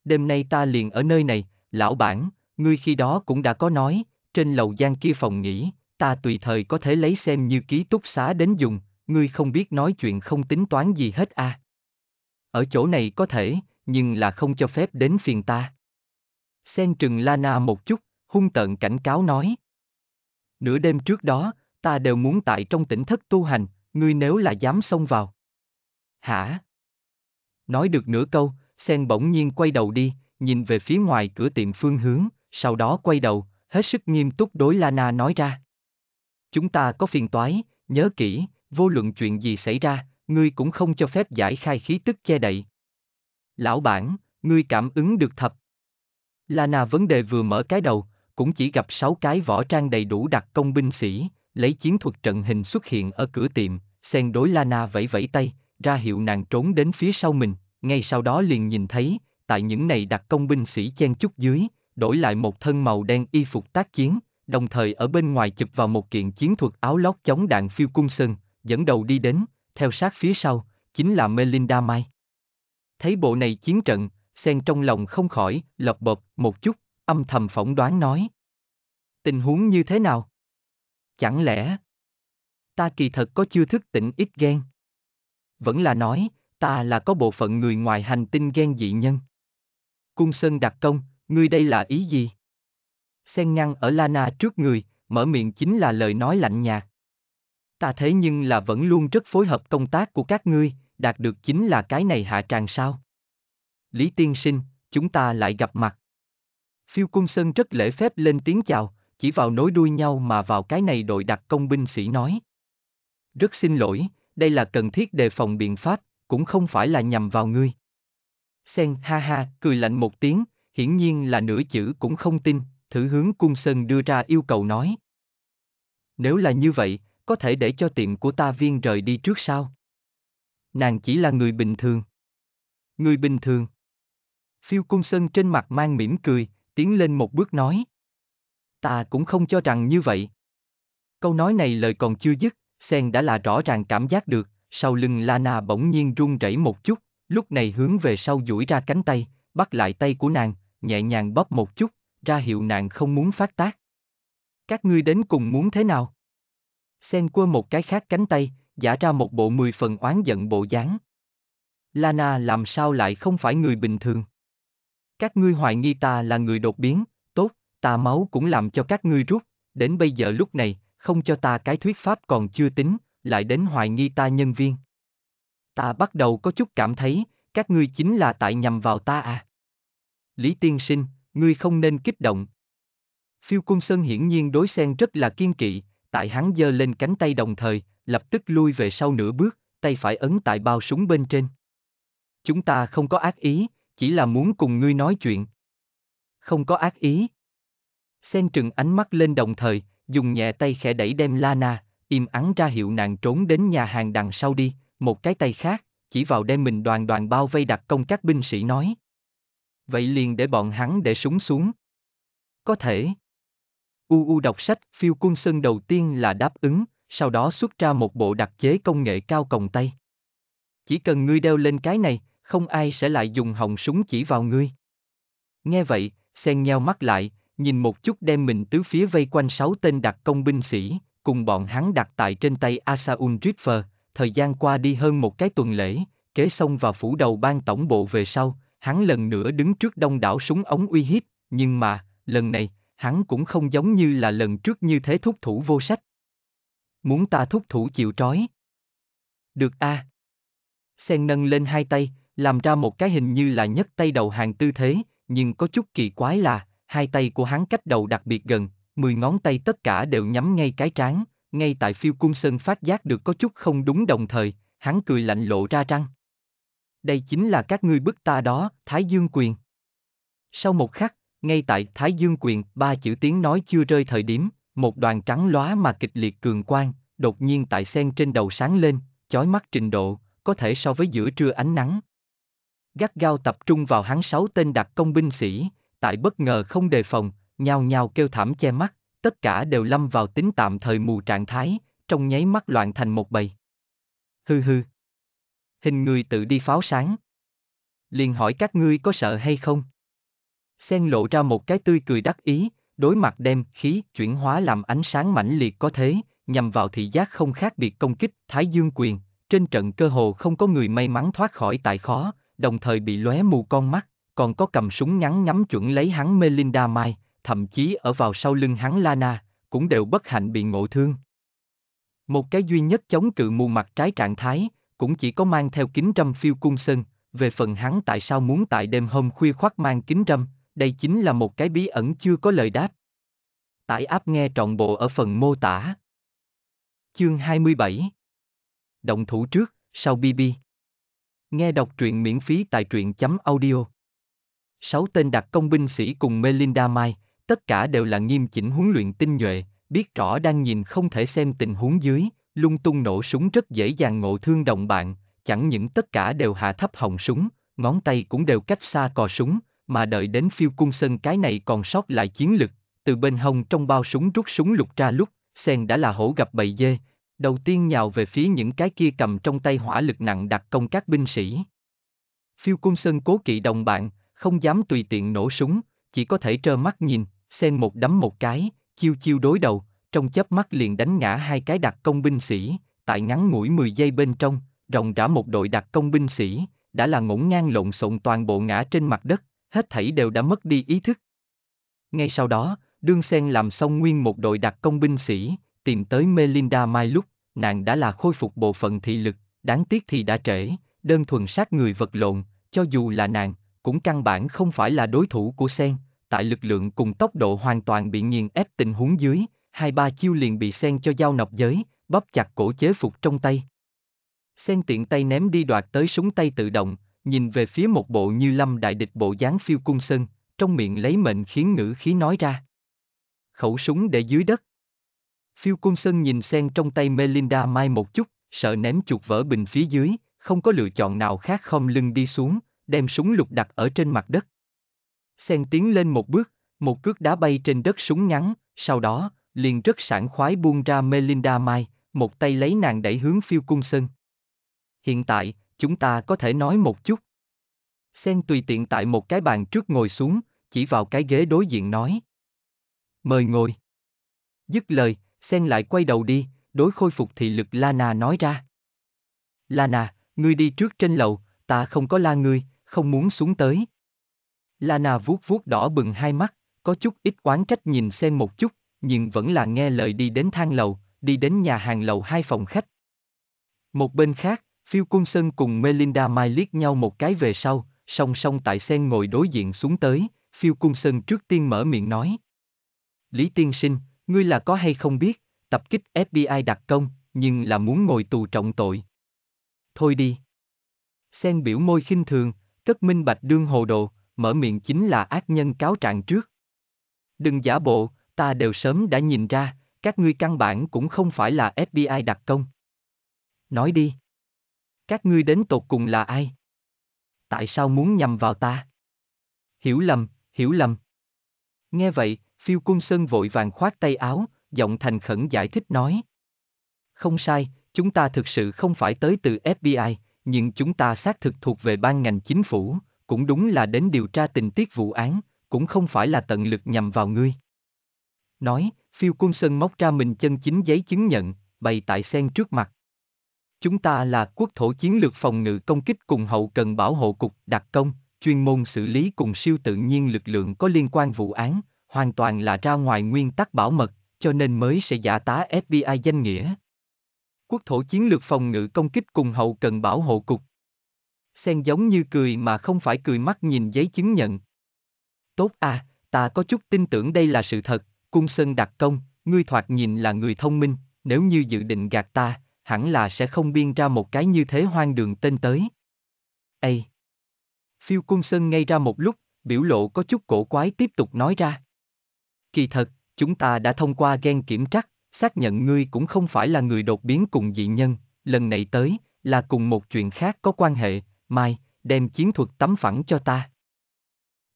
Đêm nay ta liền ở nơi này, lão bản, ngươi khi đó cũng đã có nói, trên lầu gian kia phòng nghỉ, ta tùy thời có thể lấy xem như ký túc xá đến dùng, ngươi không biết nói chuyện không tính toán gì hết à. Ở chỗ này có thể, nhưng là không cho phép đến phiền ta. Sen trừng Lana một chút, hung tợn cảnh cáo nói. Nửa đêm trước đó, ta đều muốn tại trong tỉnh thất tu hành, ngươi nếu là dám xông vào. Hả? Nói được nửa câu, Sen bỗng nhiên quay đầu đi, nhìn về phía ngoài cửa tiệm phương hướng, sau đó quay đầu, hết sức nghiêm túc đối Lana nói ra. Chúng ta có phiền toái, nhớ kỹ, vô luận chuyện gì xảy ra, ngươi cũng không cho phép giải khai khí tức che đậy. Lão bản, ngươi cảm ứng được thập. Lana vấn đề vừa mở cái đầu, cũng chỉ gặp sáu cái võ trang đầy đủ đặc công binh sĩ, lấy chiến thuật trận hình xuất hiện ở cửa tiệm, sen đối Lana vẫy vẫy tay, ra hiệu nàng trốn đến phía sau mình, ngay sau đó liền nhìn thấy, tại những này đặt công binh sĩ chen chúc dưới, đổi lại một thân màu đen y phục tác chiến, đồng thời ở bên ngoài chụp vào một kiện chiến thuật áo lót chống đạn phiêu cung sơn, dẫn đầu đi đến, theo sát phía sau, chính là Melinda Mai. Thấy bộ này chiến trận, sen trong lòng không khỏi, lọc bập một chút, âm thầm phỏng đoán nói. Tình huống như thế nào? Chẳng lẽ ta kỳ thật có chưa thức tỉnh ít ghen? Vẫn là nói, ta là có bộ phận người ngoài hành tinh ghen dị nhân. Cung Sơn đặc công, ngươi đây là ý gì? Sen ngăn ở Lana trước người, mở miệng chính là lời nói lạnh nhạt. Ta thế nhưng là vẫn luôn rất phối hợp công tác của các ngươi, đạt được chính là cái này hạ tràng sao? Lý Tiên Sinh, chúng ta lại gặp mặt. Phiêu Cung Sơn rất lễ phép lên tiếng chào, chỉ vào nối đuôi nhau mà vào cái này đội đặc công binh sĩ nói. Rất xin lỗi, đây là cần thiết đề phòng biện pháp, cũng không phải là nhằm vào ngươi. Sen ha ha, cười lạnh một tiếng, hiển nhiên là nửa chữ cũng không tin, thử hướng cung sơn đưa ra yêu cầu nói. Nếu là như vậy, có thể để cho tiệm của ta viên rời đi trước sao? Nàng chỉ là người bình thường. Người bình thường. Phiêu cung sơn trên mặt mang mỉm cười, tiến lên một bước nói. Ta cũng không cho rằng như vậy. Câu nói này lời còn chưa dứt, Sen đã là rõ ràng cảm giác được, sau lưng Lana bỗng nhiên run rẩy một chút, lúc này hướng về sau duỗi ra cánh tay, bắt lại tay của nàng, nhẹ nhàng bóp một chút, ra hiệu nàng không muốn phát tác. Các ngươi đến cùng muốn thế nào? Sen qua một cái khác cánh tay, giả ra một bộ mười phần oán giận bộ dáng. Lana làm sao lại không phải người bình thường? Các ngươi hoài nghi ta là người đột biến, tốt, ta máu cũng làm cho các ngươi rút, đến bây giờ lúc này, không cho ta cái thuyết pháp còn chưa tính, lại đến hoài nghi ta nhân viên. Ta bắt đầu có chút cảm thấy, các ngươi chính là tại nhầm vào ta à. Lý tiên sinh, ngươi không nên kích động. Phiêu Cung Sơn hiển nhiên đối xen rất là kiên kỵ, tại hắn giơ lên cánh tay đồng thời, lập tức lui về sau nửa bước, tay phải ấn tại bao súng bên trên. Chúng ta không có ác ý, chỉ là muốn cùng ngươi nói chuyện. Không có ác ý. Sen trừng ánh mắt lên đồng thời, dùng nhẹ tay khẽ đẩy đem Lana, im ắng ra hiệu nàng trốn đến nhà hàng đằng sau đi, một cái tay khác, chỉ vào đem mình đoàn đoàn bao vây đặc công các binh sĩ nói. Vậy liền để bọn hắn để súng xuống. Có thể. UU đọc sách, phiêu cung sơn đầu tiên là đáp ứng, sau đó xuất ra một bộ đặc chế công nghệ cao còng tay. Chỉ cần ngươi đeo lên cái này, không ai sẽ lại dùng hồng súng chỉ vào ngươi. Nghe vậy, sen nheo mắt lại, nhìn một chút đem mình tứ phía vây quanh sáu tên đặc công binh sĩ, cùng bọn hắn đặt tại trên tay Asaun Ripper, thời gian qua đi hơn một cái tuần lễ, kế xong và phủ đầu ban tổng bộ về sau, hắn lần nữa đứng trước đông đảo súng ống uy hiếp, nhưng mà, lần này, hắn cũng không giống như là lần trước như thế thúc thủ vô sách. Muốn ta thúc thủ chịu trói. Được a. À. Sen nâng lên hai tay, làm ra một cái hình như là nhấc tay đầu hàng tư thế, nhưng có chút kỳ quái là, hai tay của hắn cách đầu đặc biệt gần, mười ngón tay tất cả đều nhắm ngay cái trán, ngay tại phiêu cung sơn phát giác được có chút không đúng đồng thời, hắn cười lạnh lộ ra răng. Đây chính là các ngươi bức ta đó, Thái Dương Quyền. Sau một khắc, ngay tại Thái Dương Quyền, ba chữ tiếng nói chưa rơi thời điểm, một đoàn trắng lóa mà kịch liệt cường quang, đột nhiên tại sen trên đầu sáng lên, chói mắt trình độ, có thể so với giữa trưa ánh nắng. Gắt gao tập trung vào hắn sáu tên đặc công binh sĩ, tại bất ngờ không đề phòng, nhào nhào kêu thảm che mắt, tất cả đều lâm vào tính tạm thời mù trạng thái, trong nháy mắt loạn thành một bầy. Hư hư. Hình người tự đi pháo sáng. Liền hỏi các ngươi có sợ hay không? Xen lộ ra một cái tươi cười đắc ý, đối mặt đem khí chuyển hóa làm ánh sáng mãnh liệt có thế, nhằm vào thị giác không khác biệt công kích Thái Dương quyền, trên trận cơ hồ không có người may mắn thoát khỏi tại khó, đồng thời bị lóe mù con mắt, còn có cầm súng ngắn nhắm chuẩn lấy hắn Melinda Mai, thậm chí ở vào sau lưng hắn Lana, cũng đều bất hạnh bị ngộ thương. Một cái duy nhất chống cự mù mặt trái trạng thái, cũng chỉ có mang theo kính râm phiêu cung sân, về phần hắn tại sao muốn tại đêm hôm khuya khoác mang kính râm, đây chính là một cái bí ẩn chưa có lời đáp. Tải áp nghe trọn bộ ở phần mô tả. Chương 27 Động thủ trước, sau BB Nghe đọc truyện miễn phí tại truyện chấm audio Sáu tên đặc công binh sĩ cùng Melinda Mai, tất cả đều là nghiêm chỉnh huấn luyện tinh nhuệ, biết rõ đang nhìn không thể xem tình huống dưới, lung tung nổ súng rất dễ dàng ngộ thương đồng bạn, chẳng những tất cả đều hạ thấp họng súng, ngón tay cũng đều cách xa cò súng, mà đợi đến phiêu cung sân cái này còn sót lại chiến lực, từ bên hông trong bao súng rút súng lục ra lúc, sen đã là hổ gặp bầy dê, đầu tiên nhào về phía những cái kia cầm trong tay hỏa lực nặng đặc công các binh sĩ. Phiêu cung sơn cố kỵ đồng bạn, không dám tùy tiện nổ súng, chỉ có thể trơ mắt nhìn, Sen một đấm một cái, chiêu chiêu đối đầu, trong chớp mắt liền đánh ngã hai cái đặc công binh sĩ, tại ngắn ngủi 10 giây bên trong, rồng rã một đội đặc công binh sĩ, đã là ngổn ngang lộn xộn toàn bộ ngã trên mặt đất, hết thảy đều đã mất đi ý thức. Ngay sau đó, đương sen làm xong nguyên một đội đặc công binh sĩ, tìm tới Melinda Mai lúc, nàng đã là khôi phục bộ phận thị lực, đáng tiếc thì đã trễ, đơn thuần sát người vật lộn, cho dù là nàng, cũng căn bản không phải là đối thủ của sen, tại lực lượng cùng tốc độ hoàn toàn bị nghiền ép tình huống dưới, hai ba chiêu liền bị sen cho dao nọc giới, bóp chặt cổ chế phục trong tay. Sen tiện tay ném đi đoạt tới súng tay tự động, nhìn về phía một bộ như lâm đại địch bộ dáng phiêu cung sơn, trong miệng lấy mệnh khiến ngữ khí nói ra. Khẩu súng để dưới đất. Phiêu cung sơn nhìn sen trong tay Melinda mai một chút, sợ ném chuột vỡ bình phía dưới, không có lựa chọn nào khác không lưng đi xuống, đem súng lục đặt ở trên mặt đất. Sen tiến lên một bước, một cước đá bay trên đất súng ngắn, sau đó, liền rất sảng khoái buông ra Melinda Mai, một tay lấy nàng đẩy hướng phiêu cung sân. Hiện tại, chúng ta có thể nói một chút. Sen tùy tiện tại một cái bàn trước ngồi xuống, chỉ vào cái ghế đối diện nói. Mời ngồi. Dứt lời, Sen lại quay đầu đi, đối khôi phục thị lực Lana nói ra. Lana, ngươi đi trước trên lầu, ta không có la ngươi, không muốn xuống tới, Lana vuốt vuốt đỏ bừng hai mắt, có chút ít quán trách nhìn xem một chút, nhưng vẫn là nghe lời đi đến thang lầu, đi đến nhà hàng lầu hai phòng khách. Một bên khác, Phil Coulson cùng Melinda Mai liếc nhau một cái về sau, song song tại sen ngồi đối diện xuống tới, Phil Coulson trước tiên mở miệng nói. Lý Tiên Sinh, ngươi là có hay không biết, tập kích FBI đặc công, nhưng là muốn ngồi tù trọng tội. Thôi đi. Sen biểu môi khinh thường, cất minh bạch đương hồ đồ, mở miệng chính là ác nhân cáo trạng trước. Đừng giả bộ, ta đều sớm đã nhìn ra, các ngươi căn bản cũng không phải là FBI đặc công. Nói đi. Các ngươi đến tột cùng là ai? Tại sao muốn nhầm vào ta? Hiểu lầm, hiểu lầm. Nghe vậy, phiêu cung sơn vội vàng khoát tay áo, giọng thành khẩn giải thích nói. Không sai, chúng ta thực sự không phải tới từ FBI, nhưng chúng ta xác thực thuộc về ban ngành chính phủ, cũng đúng là đến điều tra tình tiết vụ án, cũng không phải là tận lực nhằm vào ngươi. Nói, phiêu cung sơn móc ra mình chân chính giấy chứng nhận, bày tại sen trước mặt. Chúng ta là quốc thổ chiến lược phòng ngự công kích cùng hậu cần bảo hộ cục đặc công, chuyên môn xử lý cùng siêu tự nhiên lực lượng có liên quan vụ án, hoàn toàn là ra ngoài nguyên tắc bảo mật, cho nên mới sẽ giả tá FBI danh nghĩa. Quốc thổ chiến lược phòng ngự công kích cùng hậu cần bảo hộ cục, Sen giống như cười mà không phải cười mắt nhìn giấy chứng nhận. Tốt à, ta có chút tin tưởng đây là sự thật, cung sơn đặc công, ngươi thoạt nhìn là người thông minh, nếu như dự định gạt ta, hẳn là sẽ không biên ra một cái như thế hoang đường tên tới. Ê! Phiêu cung sơn ngay ra một lúc, biểu lộ có chút cổ quái tiếp tục nói ra. Kỳ thật, chúng ta đã thông qua gen kiểm trắc, xác nhận ngươi cũng không phải là người đột biến cùng dị nhân, lần này tới, là cùng một chuyện khác có quan hệ, Mai, đem chiến thuật tắm phẳng cho ta.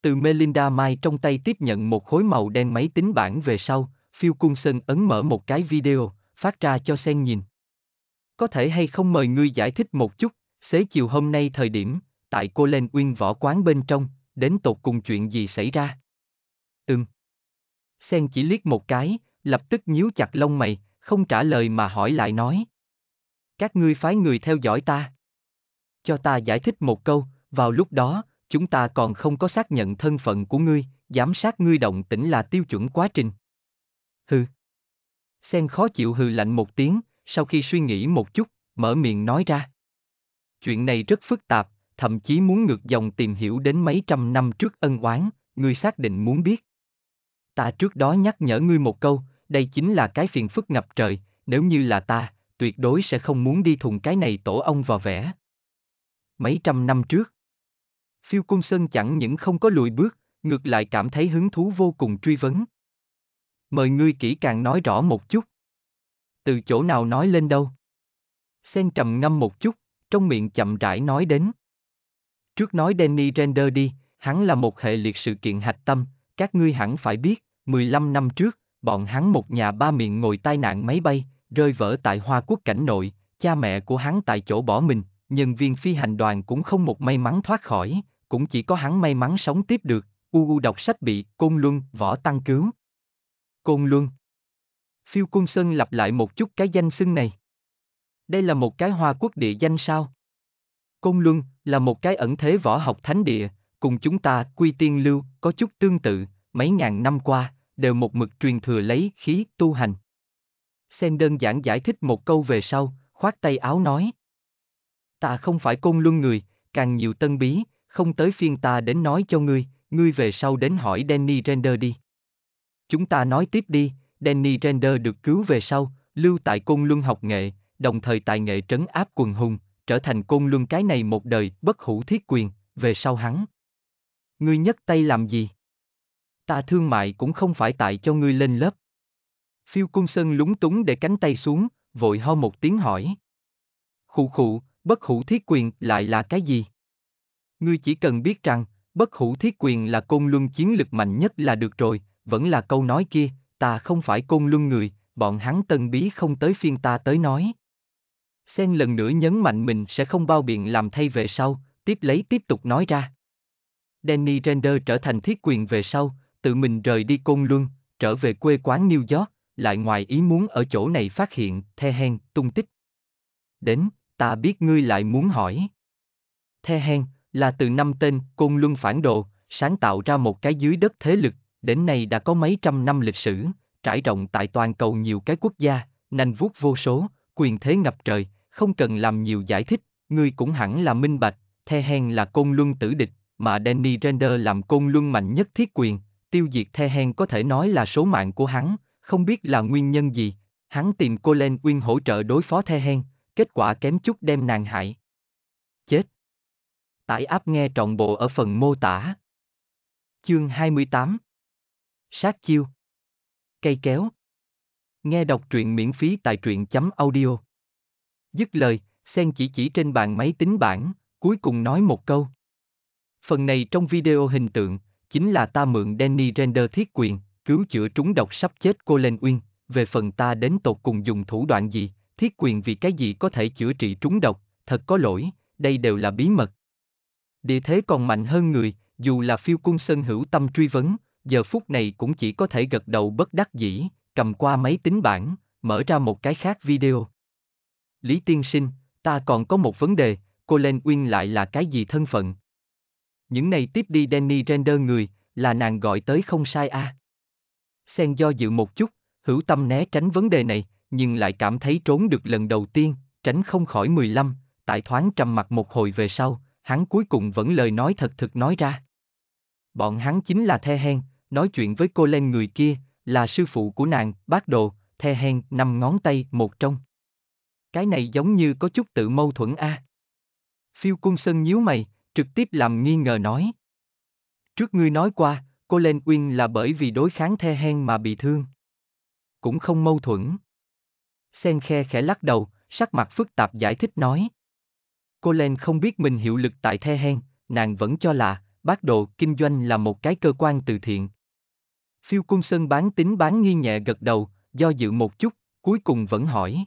Từ Melinda Mai trong tay tiếp nhận một khối màu đen máy tính bảng về sau, Phil Coulson ấn mở một cái video, phát ra cho Sen nhìn. Có thể hay không mời ngươi giải thích một chút, xế chiều hôm nay thời điểm, tại cô Lên Uyên võ quán bên trong, đến tột cùng chuyện gì xảy ra? Ừm. Sen chỉ liếc một cái, lập tức nhíu chặt lông mày, không trả lời mà hỏi lại nói. Các ngươi phái người theo dõi ta cho ta giải thích một câu, vào lúc đó, chúng ta còn không có xác nhận thân phận của ngươi, giám sát ngươi động tĩnh là tiêu chuẩn quá trình. Hừ. Sen khó chịu hừ lạnh một tiếng, sau khi suy nghĩ một chút, mở miệng nói ra. Chuyện này rất phức tạp, thậm chí muốn ngược dòng tìm hiểu đến mấy trăm năm trước ân oán, ngươi xác định muốn biết. Ta trước đó nhắc nhở ngươi một câu, đây chính là cái phiền phức ngập trời, nếu như là ta, tuyệt đối sẽ không muốn đi thùng cái này tổ ông vào vẽ mấy trăm năm trước. Phiêu Cung Sơn chẳng những không có lùi bước, ngược lại cảm thấy hứng thú vô cùng truy vấn. Mời ngươi kỹ càng nói rõ một chút. Từ chỗ nào nói lên đâu? Sen trầm ngâm một chút, trong miệng chậm rãi nói đến. Trước nói Danny Render đi, hắn là một hệ liệt sự kiện hạch tâm, các ngươi hẳn phải biết, 15 năm trước, bọn hắn một nhà ba miệng ngồi tai nạn máy bay, rơi vỡ tại Hoa Quốc cảnh nội, cha mẹ của hắn tại chỗ bỏ mình, nhân viên phi hành đoàn cũng không một may mắn thoát khỏi, cũng chỉ có hắn may mắn sống tiếp được, UU đọc sách bị Côn Luân võ tăng cứu. Côn Luân Phiêu Côn Sơn lặp lại một chút cái danh xưng này. Đây là một cái hoa quốc địa danh sao? Côn Luân là một cái ẩn thế võ học thánh địa, cùng chúng ta quy tiên lưu có chút tương tự, mấy ngàn năm qua, đều một mực truyền thừa lấy khí tu hành. Sen đơn giản giải thích một câu về sau, khoát tay áo nói, Ta không phải côn luân người, càng nhiều tân bí, không tới phiên ta đến nói cho ngươi, ngươi về sau đến hỏi Danny Render đi. Chúng ta nói tiếp đi, Danny Render được cứu về sau, lưu tại côn luân học nghệ, đồng thời tài nghệ trấn áp quần hùng, trở thành côn luân cái này một đời bất hủ thiết quyền, về sau hắn. Ngươi nhấc tay làm gì? Ta thương mại cũng không phải tại cho ngươi lên lớp. Phiêu cung sơn lúng túng để cánh tay xuống, vội ho một tiếng hỏi. Khụ khụ, bất hủ thiết quyền lại là cái gì? Ngươi chỉ cần biết rằng, bất hủ thiết quyền là côn luân chiến lực mạnh nhất là được rồi, vẫn là câu nói kia, ta không phải côn luân người, bọn hắn tân bí không tới phiên ta tới nói. Sen lần nữa nhấn mạnh mình sẽ không bao biện làm thay về sau, tiếp lấy tiếp tục nói ra. Danny Render trở thành thiết quyền về sau, tự mình rời đi côn luân, trở về quê quán New York, lại ngoài ý muốn ở chỗ này phát hiện, the hen, tung tích. Đến, ta biết ngươi lại muốn hỏi. The Hen là từ năm tên Côn Luân Phản Đồ, sáng tạo ra một cái dưới đất thế lực, đến nay đã có mấy trăm năm lịch sử, trải rộng tại toàn cầu nhiều cái quốc gia, nành vuốt vô số, quyền thế ngập trời, không cần làm nhiều giải thích, ngươi cũng hẳn là minh bạch, The Hen là Côn Luân tử địch, mà Danny Render làm Côn Luân mạnh nhất thiết quyền, tiêu diệt The Hen có thể nói là số mạng của hắn, không biết là nguyên nhân gì, hắn tìm Colin Uyên hỗ trợ đối phó The Hen, kết quả kém chút đem nàng hại. Chết. Tải áp nghe trọn bộ ở phần mô tả. Chương 28 Sát chiêu Cây kéo Nghe đọc truyện miễn phí tại truyện chấm audio. Dứt lời, Sen chỉ chỉ trên bàn máy tính bảng, cuối cùng nói một câu. Phần này trong video hình tượng, chính là ta mượn Danny Render thiết quyền, cứu chữa trúng độc sắp chết cô Lên Uyên, về phần ta đến tột cùng dùng thủ đoạn gì, thiết quyền vì cái gì có thể chữa trị trúng độc, thật có lỗi, đây đều là bí mật. Địa thế còn mạnh hơn người, dù là phiêu cung sơn hữu tâm truy vấn, giờ phút này cũng chỉ có thể gật đầu bất đắc dĩ, cầm qua máy tính bảng, mở ra một cái khác video. Lý tiên sinh, ta còn có một vấn đề, cô Len Uyên lại là cái gì thân phận? Những này tiếp đi Danny Render người, là nàng gọi tới không sai a. À? Sen do dự một chút, hữu tâm né tránh vấn đề này, nhưng lại cảm thấy trốn được lần đầu tiên, tránh không khỏi 15, tại thoáng trầm mặt một hồi về sau, hắn cuối cùng vẫn lời nói thật thực nói ra. Bọn hắn chính là The Hen, nói chuyện với cô lên người kia, là sư phụ của nàng, bác đồ, The Hen năm ngón tay một trong. Cái này giống như có chút tự mâu thuẫn a. À. Phiêu cung sơn nhíu mày, trực tiếp làm nghi ngờ nói. Trước ngươi nói qua, cô lên Uyên là bởi vì đối kháng The Hen mà bị thương. Cũng không mâu thuẫn. Sen khe khẽ lắc đầu, sắc mặt phức tạp giải thích nói. Cô Len không biết mình hiệu lực tại The Hen, nàng vẫn cho là, bác đồ kinh doanh là một cái cơ quan từ thiện. Phiêu Cung Sơn bán tính bán nghi nhẹ gật đầu, do dự một chút, cuối cùng vẫn hỏi.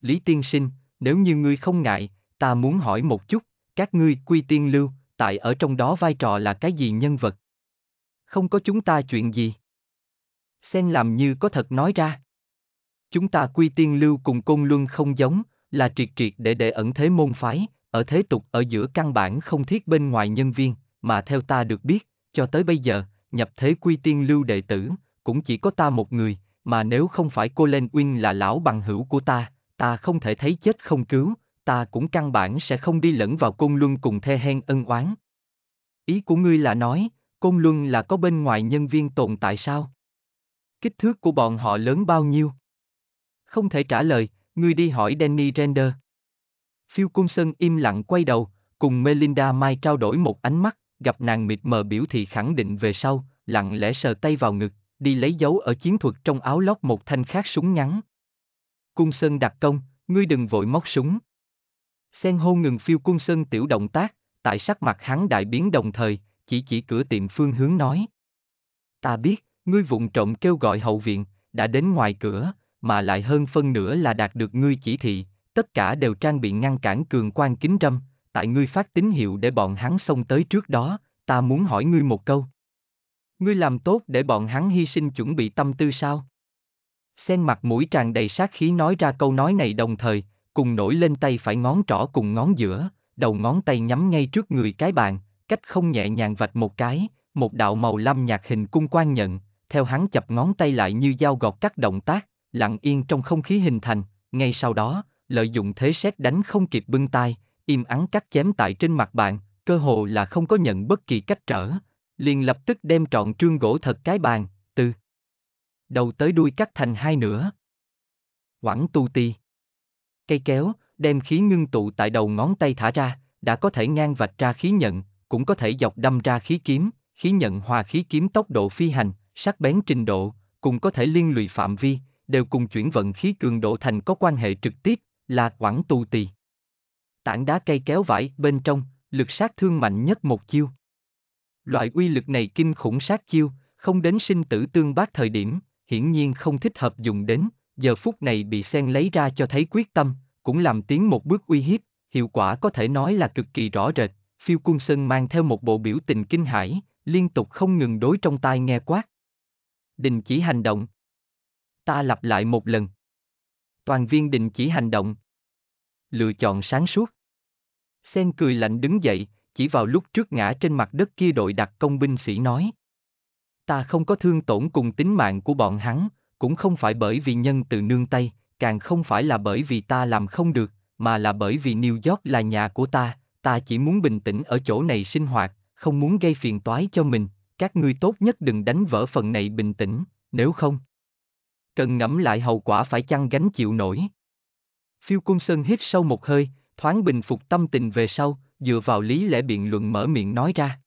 Lý Tiên Sinh, nếu như ngươi không ngại, ta muốn hỏi một chút, các ngươi quy tiên lưu, tại ở trong đó vai trò là cái gì nhân vật? Không có chúng ta chuyện gì. Sen làm như có thật nói ra. Chúng ta quy tiên lưu cùng côn luân không giống, là triệt triệt để để ẩn thế môn phái, ở thế tục ở giữa căn bản không thiết bên ngoài nhân viên, mà theo ta được biết, cho tới bây giờ, nhập thế quy tiên lưu đệ tử, cũng chỉ có ta một người, mà nếu không phải cô Len Uyên là lão bằng hữu của ta, ta không thể thấy chết không cứu, ta cũng căn bản sẽ không đi lẫn vào côn luân cùng the hen ân oán. Ý của ngươi là nói, côn luân là có bên ngoài nhân viên tồn tại sao? Kích thước của bọn họ lớn bao nhiêu? Không thể trả lời, ngươi đi hỏi Danny Render. Phil Coulson im lặng quay đầu, cùng Melinda Mai trao đổi một ánh mắt, gặp nàng mịt mờ biểu thị khẳng định về sau, lặng lẽ sờ tay vào ngực, đi lấy dấu ở chiến thuật trong áo lót một thanh khác súng ngắn. Cung Sơn đặt công, ngươi đừng vội móc súng. Sen hô ngừng phiêu Cung Sơn tiểu động tác, tại sắc mặt hắn đại biến đồng thời, chỉ chỉ cửa tiệm phương hướng nói. Ta biết, ngươi vụng trộm kêu gọi hậu viện, đã đến ngoài cửa mà lại hơn phân nửa là đạt được ngươi chỉ thị, tất cả đều trang bị ngăn cản cường quan kính râm, tại ngươi phát tín hiệu để bọn hắn xông tới trước đó, ta muốn hỏi ngươi một câu. Ngươi làm tốt để bọn hắn hy sinh chuẩn bị tâm tư sao? Sen mặt mũi tràn đầy sát khí nói ra câu nói này đồng thời, cùng nổi lên tay phải ngón trỏ cùng ngón giữa, đầu ngón tay nhắm ngay trước người cái bàn, cách không nhẹ nhàng vạch một cái, một đạo màu lam nhạt hình cung quan nhận, theo hắn chập ngón tay lại như dao gọt cắt động tác, lặng yên trong không khí hình thành, ngay sau đó, lợi dụng thế xét đánh không kịp bưng tay, im ắng cắt chém tại trên mặt bạn, cơ hồ là không có nhận bất kỳ cách trở, liền lập tức đem trọn trương gỗ thật cái bàn, từ đầu tới đuôi cắt thành hai nửa. Quảng tu ti. Cây kéo, đem khí ngưng tụ tại đầu ngón tay thả ra, đã có thể ngang vạch ra khí nhận, cũng có thể dọc đâm ra khí kiếm, khí nhận hòa khí kiếm tốc độ phi hành, sắc bén trình độ, cùng có thể liên lụy phạm vi, đều cùng chuyển vận khí cường độ thành có quan hệ trực tiếp, là quảng tu tỳ. Tảng đá cây kéo vải bên trong, lực sát thương mạnh nhất một chiêu. Loại uy lực này kinh khủng sát chiêu, không đến sinh tử tương bác thời điểm, hiển nhiên không thích hợp dùng đến, giờ phút này bị sen lấy ra cho thấy quyết tâm, cũng làm tiến một bước uy hiếp, hiệu quả có thể nói là cực kỳ rõ rệt. Phiêu Cung Sơn mang theo một bộ biểu tình kinh hãi, liên tục không ngừng đối trong tai nghe quát. Đình chỉ hành động, Ta lặp lại một lần. Toàn viên đình chỉ hành động. Lựa chọn sáng suốt. Sen cười lạnh đứng dậy, chỉ vào lúc trước ngã trên mặt đất kia đội đặc công binh sĩ nói. Ta không có thương tổn cùng tính mạng của bọn hắn, cũng không phải bởi vì nhân từ nương tay, càng không phải là bởi vì ta làm không được, mà là bởi vì New York là nhà của ta, ta chỉ muốn bình tĩnh ở chỗ này sinh hoạt, không muốn gây phiền toái cho mình, các ngươi tốt nhất đừng đánh vỡ phần này bình tĩnh, nếu không cần ngẫm lại hậu quả phải chăng gánh chịu nổi. Phiêu Cung Sơn hít sâu một hơi, thoáng bình phục tâm tình về sau, dựa vào lý lẽ biện luận mở miệng nói ra.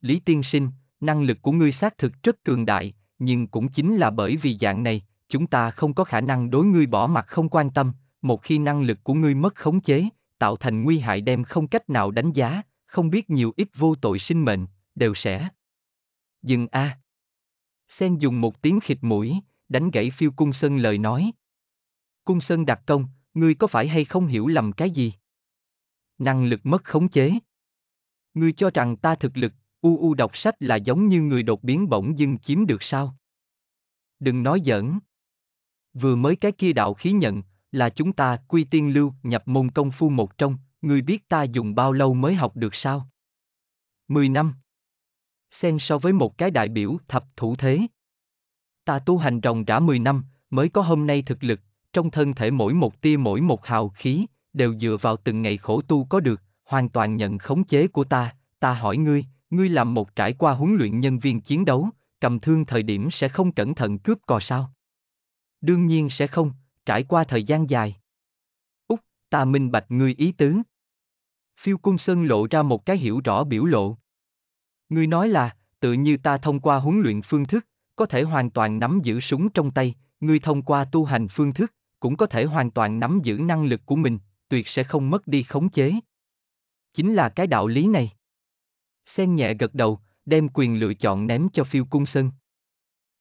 Lý tiên sinh, năng lực của ngươi xác thực rất cường đại, nhưng cũng chính là bởi vì dạng này, chúng ta không có khả năng đối ngươi bỏ mặt không quan tâm, một khi năng lực của ngươi mất khống chế, tạo thành nguy hại đem không cách nào đánh giá, không biết nhiều ít vô tội sinh mệnh, đều sẽ. Dừng a. À. Sen dùng một tiếng khịt mũi, đánh gãy phiêu cung sơn lời nói. Cung sơn đặc công, ngươi có phải hay không hiểu lầm cái gì? Năng lực mất khống chế. Ngươi cho rằng ta thực lực, u u đọc sách là giống như người đột biến bỗng dưng chiếm được sao? Đừng nói giỡn. Vừa mới cái kia đạo khí nhận, là chúng ta quy tiên lưu nhập môn công phu một trong, ngươi biết ta dùng bao lâu mới học được sao? Mười năm. Xen so với một cái đại biểu thập thủ thế. Ta tu hành ròng rã 10 năm, mới có hôm nay thực lực, trong thân thể mỗi một tia mỗi một hào khí, đều dựa vào từng ngày khổ tu có được, hoàn toàn nhận khống chế của ta, ta hỏi ngươi, ngươi làm một trải qua huấn luyện nhân viên chiến đấu, cầm thương thời điểm sẽ không cẩn thận cướp cò sao? Đương nhiên sẽ không, trải qua thời gian dài. Úc, ta minh bạch ngươi ý tứ. Phiêu Cung Sơn lộ ra một cái hiểu rõ biểu lộ. Ngươi nói là, tự như ta thông qua huấn luyện phương thức, có thể hoàn toàn nắm giữ súng trong tay, người thông qua tu hành phương thức, cũng có thể hoàn toàn nắm giữ năng lực của mình, tuyệt sẽ không mất đi khống chế. Chính là cái đạo lý này. Sen nhẹ gật đầu, đem quyền lựa chọn ném cho phiêu cung sơn.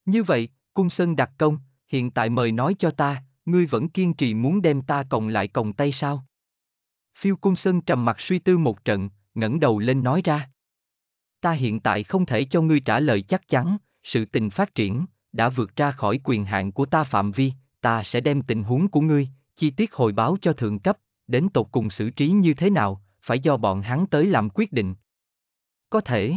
Như vậy, cung sơn đặt công, hiện tại mời nói cho ta, ngươi vẫn kiên trì muốn đem ta còng lại còng tay sao? Phiêu cung sơn trầm mặt suy tư một trận, ngẩng đầu lên nói ra. Ta hiện tại không thể cho ngươi trả lời chắc chắn, sự tình phát triển, đã vượt ra khỏi quyền hạn của ta phạm vi, ta sẽ đem tình huống của ngươi, chi tiết hồi báo cho thượng cấp, đến tột cùng xử trí như thế nào, phải do bọn hắn tới làm quyết định. Có thể.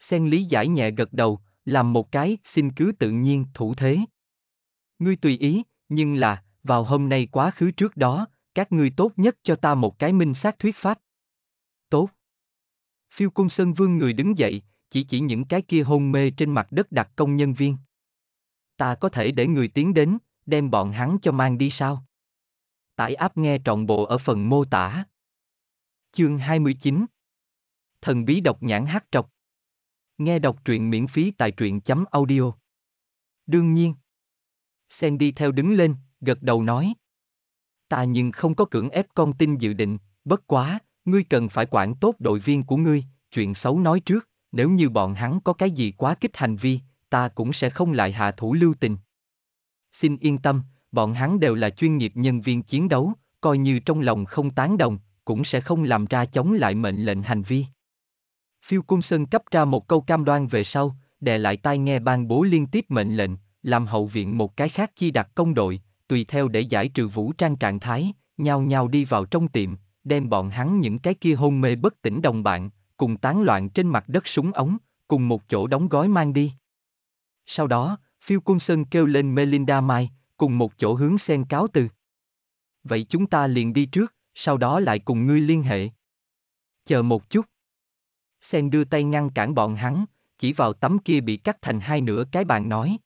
Sen lý giải nhẹ gật đầu, làm một cái, xin cứ tự nhiên, thủ thế. Ngươi tùy ý, nhưng là, vào hôm nay quá khứ trước đó, các ngươi tốt nhất cho ta một cái minh xác thuyết pháp. Tốt. Phiêu cung sơn vương người đứng dậy, chỉ chỉ những cái kia hôn mê trên mặt đất đặt công nhân viên. Ta có thể để người tiến đến, đem bọn hắn cho mang đi sao? Tải áp nghe trọn bộ ở phần mô tả. Chương 29 Thần bí độc nhãn hát trọc Nghe đọc truyện miễn phí tại truyện chấm audio. Đương nhiên. Sen đi theo đứng lên, gật đầu nói. Ta nhưng không có cưỡng ép con tin dự định, bất quá, ngươi cần phải quản tốt đội viên của ngươi, chuyện xấu nói trước, nếu như bọn hắn có cái gì quá kích hành vi, ta cũng sẽ không lại hạ thủ lưu tình. Xin yên tâm, bọn hắn đều là chuyên nghiệp nhân viên chiến đấu, coi như trong lòng không tán đồng, cũng sẽ không làm ra chống lại mệnh lệnh hành vi. Phiêu Cung Sơn cấp ra một câu cam đoan về sau, đè lại tai nghe ban bố liên tiếp mệnh lệnh, làm hậu viện một cái khác chi đặt công đội, tùy theo để giải trừ vũ trang trạng thái, nhau nhau đi vào trong tiệm, đem bọn hắn những cái kia hôn mê bất tỉnh đồng bạn, cùng tán loạn trên mặt đất súng ống, cùng một chỗ đóng gói mang đi. Sau đó, Phiêu Cung Sơn kêu lên Melinda Mai, cùng một chỗ hướng sen cáo từ. Vậy chúng ta liền đi trước, sau đó lại cùng ngươi liên hệ. Chờ một chút. Sen đưa tay ngăn cản bọn hắn, chỉ vào tấm kia bị cắt thành hai nửa cái bàn nói.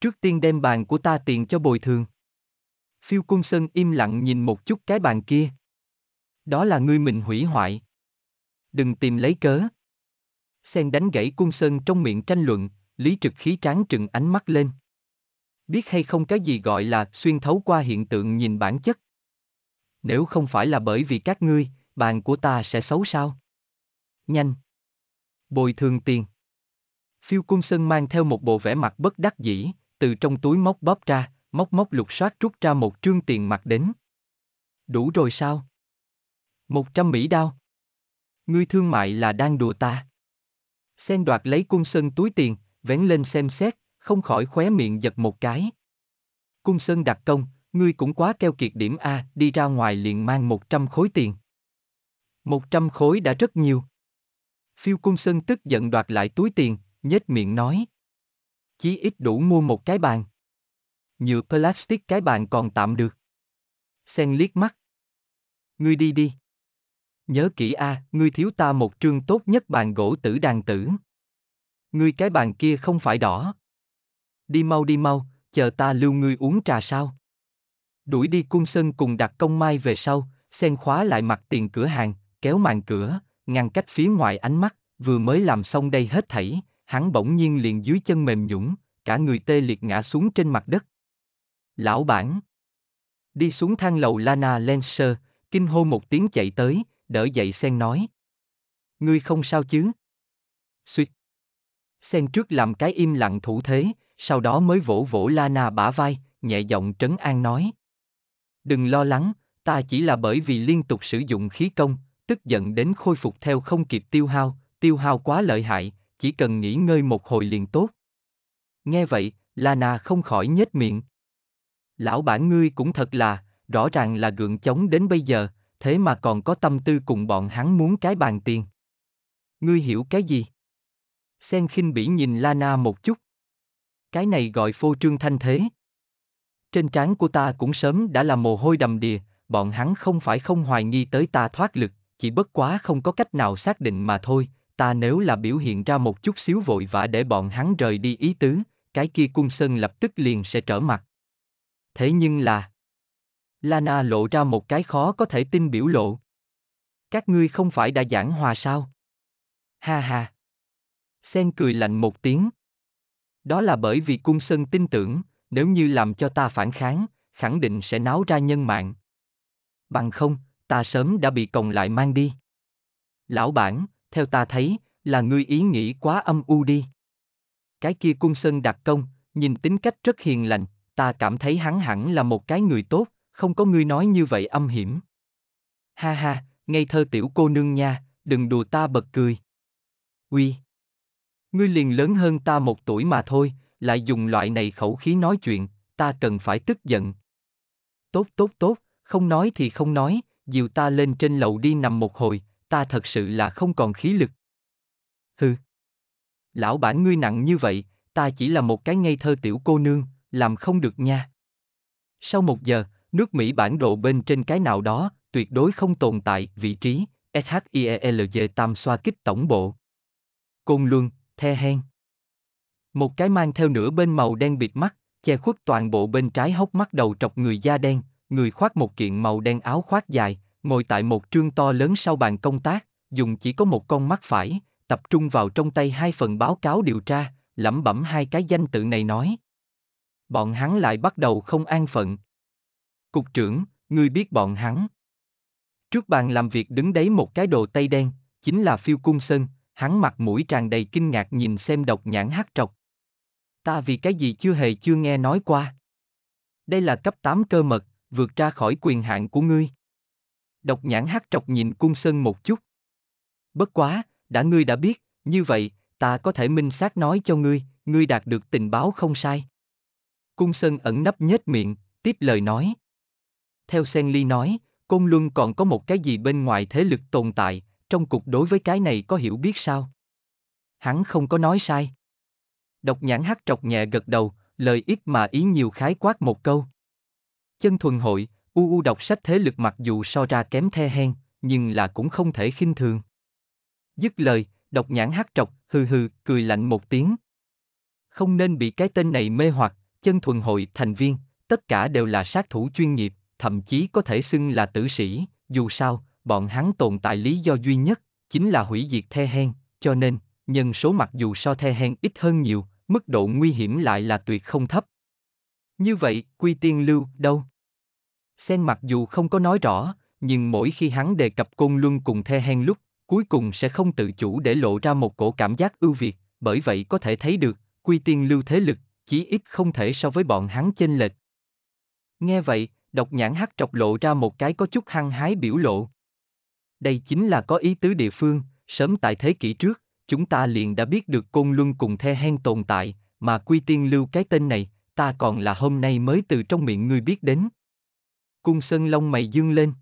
Trước tiên đem bàn của ta tiền cho bồi thường. Phiêu Cung Sơn im lặng nhìn một chút cái bàn kia. Đó là ngươi mình hủy hoại đừng tìm lấy cớ. Sen đánh gãy cung sơn trong miệng tranh luận, lý trực khí tráng trừng ánh mắt lên. Biết hay không cái gì gọi là xuyên thấu qua hiện tượng nhìn bản chất. Nếu không phải là bởi vì các ngươi, bàn của ta sẽ xấu sao? Nhanh! Bồi thường tiền! Phiêu cung sơn mang theo một bộ vẻ mặt bất đắc dĩ, từ trong túi móc bóp ra, móc móc lục soát rút ra một trương tiền mặt đến. Đủ rồi sao? Một trăm Mỹ đao. Ngươi thương mại là đang đùa ta. Sen đoạt lấy cung sơn túi tiền, vén lên xem xét, không khỏi khóe miệng giật một cái. Cung sơn đặt công, ngươi cũng quá keo kiệt điểm A, đi ra ngoài liền mang 100 khối tiền. 100 khối đã rất nhiều. Phiêu cung sơn tức giận đoạt lại túi tiền, nhếch miệng nói. Chí ít đủ mua một cái bàn. Nhựa plastic cái bàn còn tạm được. Sen liếc mắt. Ngươi đi đi. Nhớ kỹ a, à, ngươi thiếu ta một trương tốt nhất bàn gỗ tử đàn tử. Ngươi cái bàn kia không phải đỏ. Đi mau đi mau, chờ ta lưu ngươi uống trà sao. Đuổi đi cung sơn cùng đặt công mai về sau, sen khóa lại mặt tiền cửa hàng, kéo màn cửa, ngăn cách phía ngoài ánh mắt, vừa mới làm xong đây hết thảy, hắn bỗng nhiên liền dưới chân mềm nhũng, cả người tê liệt ngã xuống trên mặt đất. Lão bản Đi xuống thang lầu Lana Lenser kinh hô một tiếng chạy tới, đỡ dậy sen nói. Ngươi không sao chứ? Xuyệt. Sen trước làm cái im lặng thủ thế, sau đó mới vỗ vỗ Lana bả vai, nhẹ giọng trấn an nói. Đừng lo lắng, ta chỉ là bởi vì liên tục sử dụng khí công, tức giận đến khôi phục theo không kịp tiêu hao, tiêu hao quá lợi hại, chỉ cần nghỉ ngơi một hồi liền tốt. Nghe vậy, Lana không khỏi nhếch miệng. Lão bản ngươi cũng thật là, rõ ràng là gượng chống đến bây giờ, thế mà còn có tâm tư cùng bọn hắn muốn cái bàn tiền. Ngươi hiểu cái gì? Sen khinh bỉ nhìn Lana một chút. Cái này gọi phô trương thanh thế. Trên trán của ta cũng sớm đã là mồ hôi đầm đìa, bọn hắn không phải không hoài nghi tới ta thoát lực, chỉ bất quá không có cách nào xác định mà thôi, ta nếu là biểu hiện ra một chút xíu vội vã để bọn hắn rời đi ý tứ, cái kia cung sơn lập tức liền sẽ trở mặt. Thế nhưng là, Lana lộ ra một cái khó có thể tin biểu lộ. Các ngươi không phải đã giảng hòa sao? Ha ha. Sen cười lạnh một tiếng. Đó là bởi vì cung sân tin tưởng, nếu như làm cho ta phản kháng, khẳng định sẽ náo ra nhân mạng. Bằng không, ta sớm đã bị còng lại mang đi. Lão bản, theo ta thấy, là ngươi ý nghĩ quá âm u đi. Cái kia cung sân đặc công, nhìn tính cách rất hiền lành, ta cảm thấy hắn hẳn là một cái người tốt, không có ngươi nói như vậy âm hiểm. Ha ha, ngây thơ tiểu cô nương nha, đừng đùa ta bật cười. Uy. Ngươi liền lớn hơn ta một tuổi mà thôi, lại dùng loại này khẩu khí nói chuyện, ta cần phải tức giận. Tốt tốt tốt, không nói thì không nói, dìu ta lên trên lầu đi nằm một hồi, ta thật sự là không còn khí lực. Hừ. Lão bản ngươi nặng như vậy, ta chỉ là một cái ngây thơ tiểu cô nương, làm không được nha. Sau một giờ, Nước Mỹ bản đồ bên trên cái nào đó, tuyệt đối không tồn tại vị trí, SHIELG tam xoa kích tổng bộ. Côn Luân, The Hen. Một cái mang theo nửa bên màu đen bịt mắt, che khuất toàn bộ bên trái hốc mắt đầu trọc người da đen, người khoác một kiện màu đen áo khoác dài, ngồi tại một trương to lớn sau bàn công tác, dùng chỉ có một con mắt phải, tập trung vào trong tay hai phần báo cáo điều tra, lẩm bẩm hai cái danh tự này nói. Bọn hắn lại bắt đầu không an phận, Cục trưởng, ngươi biết bọn hắn. Trước bàn làm việc đứng đấy một cái đồ tây đen, chính là phiêu cung sơn, hắn mặt mũi tràn đầy kinh ngạc nhìn xem độc nhãn hát trọc. Ta vì cái gì chưa hề chưa nghe nói qua. Đây là cấp 8 cơ mật, vượt ra khỏi quyền hạn của ngươi. Độc nhãn hát trọc nhìn cung sơn một chút. Bất quá, đã ngươi đã biết, như vậy, ta có thể minh xác nói cho ngươi, ngươi đạt được tình báo không sai. Cung Sơn ẩn nấp nhếch miệng, tiếp lời nói theo Sen Senly nói, Côn Luân còn có một cái gì bên ngoài thế lực tồn tại, trong cuộc đối với cái này có hiểu biết sao? Hắn không có nói sai. Độc nhãn hắt trọc nhẹ gật đầu, lời ít mà ý nhiều khái quát một câu. Chân thuần hội, u u đọc sách thế lực mặc dù so ra kém the hen, nhưng là cũng không thể khinh thường. Dứt lời, độc nhãn hắt trọc, hừ hừ, cười lạnh một tiếng. Không nên bị cái tên này mê hoặc, chân thuần hội thành viên, tất cả đều là sát thủ chuyên nghiệp, thậm chí có thể xưng là tử sĩ, dù sao, bọn hắn tồn tại lý do duy nhất, chính là hủy diệt The Hen, cho nên, nhân số mặc dù so The Hen ít hơn nhiều, mức độ nguy hiểm lại là tuyệt không thấp. Như vậy, quy tiên lưu, đâu? Sen mặc dù không có nói rõ, nhưng mỗi khi hắn đề cập côn luân cùng The Hen lúc, cuối cùng sẽ không tự chủ để lộ ra một cổ cảm giác ưu việt, bởi vậy có thể thấy được, quy tiên lưu thế lực, chí ít không thể so với bọn hắn chênh lệch. Nghe vậy, Độc nhãn hắt trọc lộ ra một cái có chút hăng hái biểu lộ. Đây chính là có ý tứ địa phương, sớm tại thế kỷ trước, chúng ta liền đã biết được côn luân cùng the hen tồn tại, mà quy tiên lưu cái tên này, ta còn là hôm nay mới từ trong miệng ngươi biết đến. Cung sơn lông mày dương lên.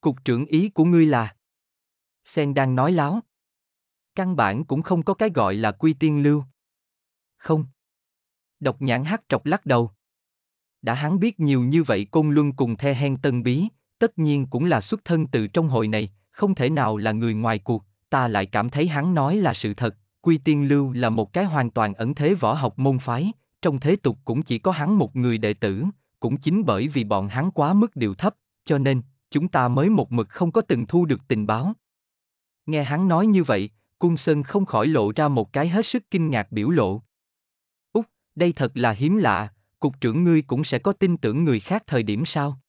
Cục trưởng ý của ngươi là? Sen đang nói láo. Căn bản cũng không có cái gọi là quy tiên lưu. Không. Độc nhãn hắc trọc lắc đầu đã hắn biết nhiều như vậy Côn Luân cùng The Hen Tân Bí, tất nhiên cũng là xuất thân từ trong hội này, không thể nào là người ngoài cuộc, ta lại cảm thấy hắn nói là sự thật, Quy Tiên Lưu là một cái hoàn toàn ẩn thế võ học môn phái, trong thế tục cũng chỉ có hắn một người đệ tử, cũng chính bởi vì bọn hắn quá mức điều thấp, cho nên, chúng ta mới một mực không có từng thu được tình báo. Nghe hắn nói như vậy, Cung Sơn không khỏi lộ ra một cái hết sức kinh ngạc biểu lộ. Úc, đây thật là hiếm lạ, cục trưởng ngươi cũng sẽ có tin tưởng người khác thời điểm sao?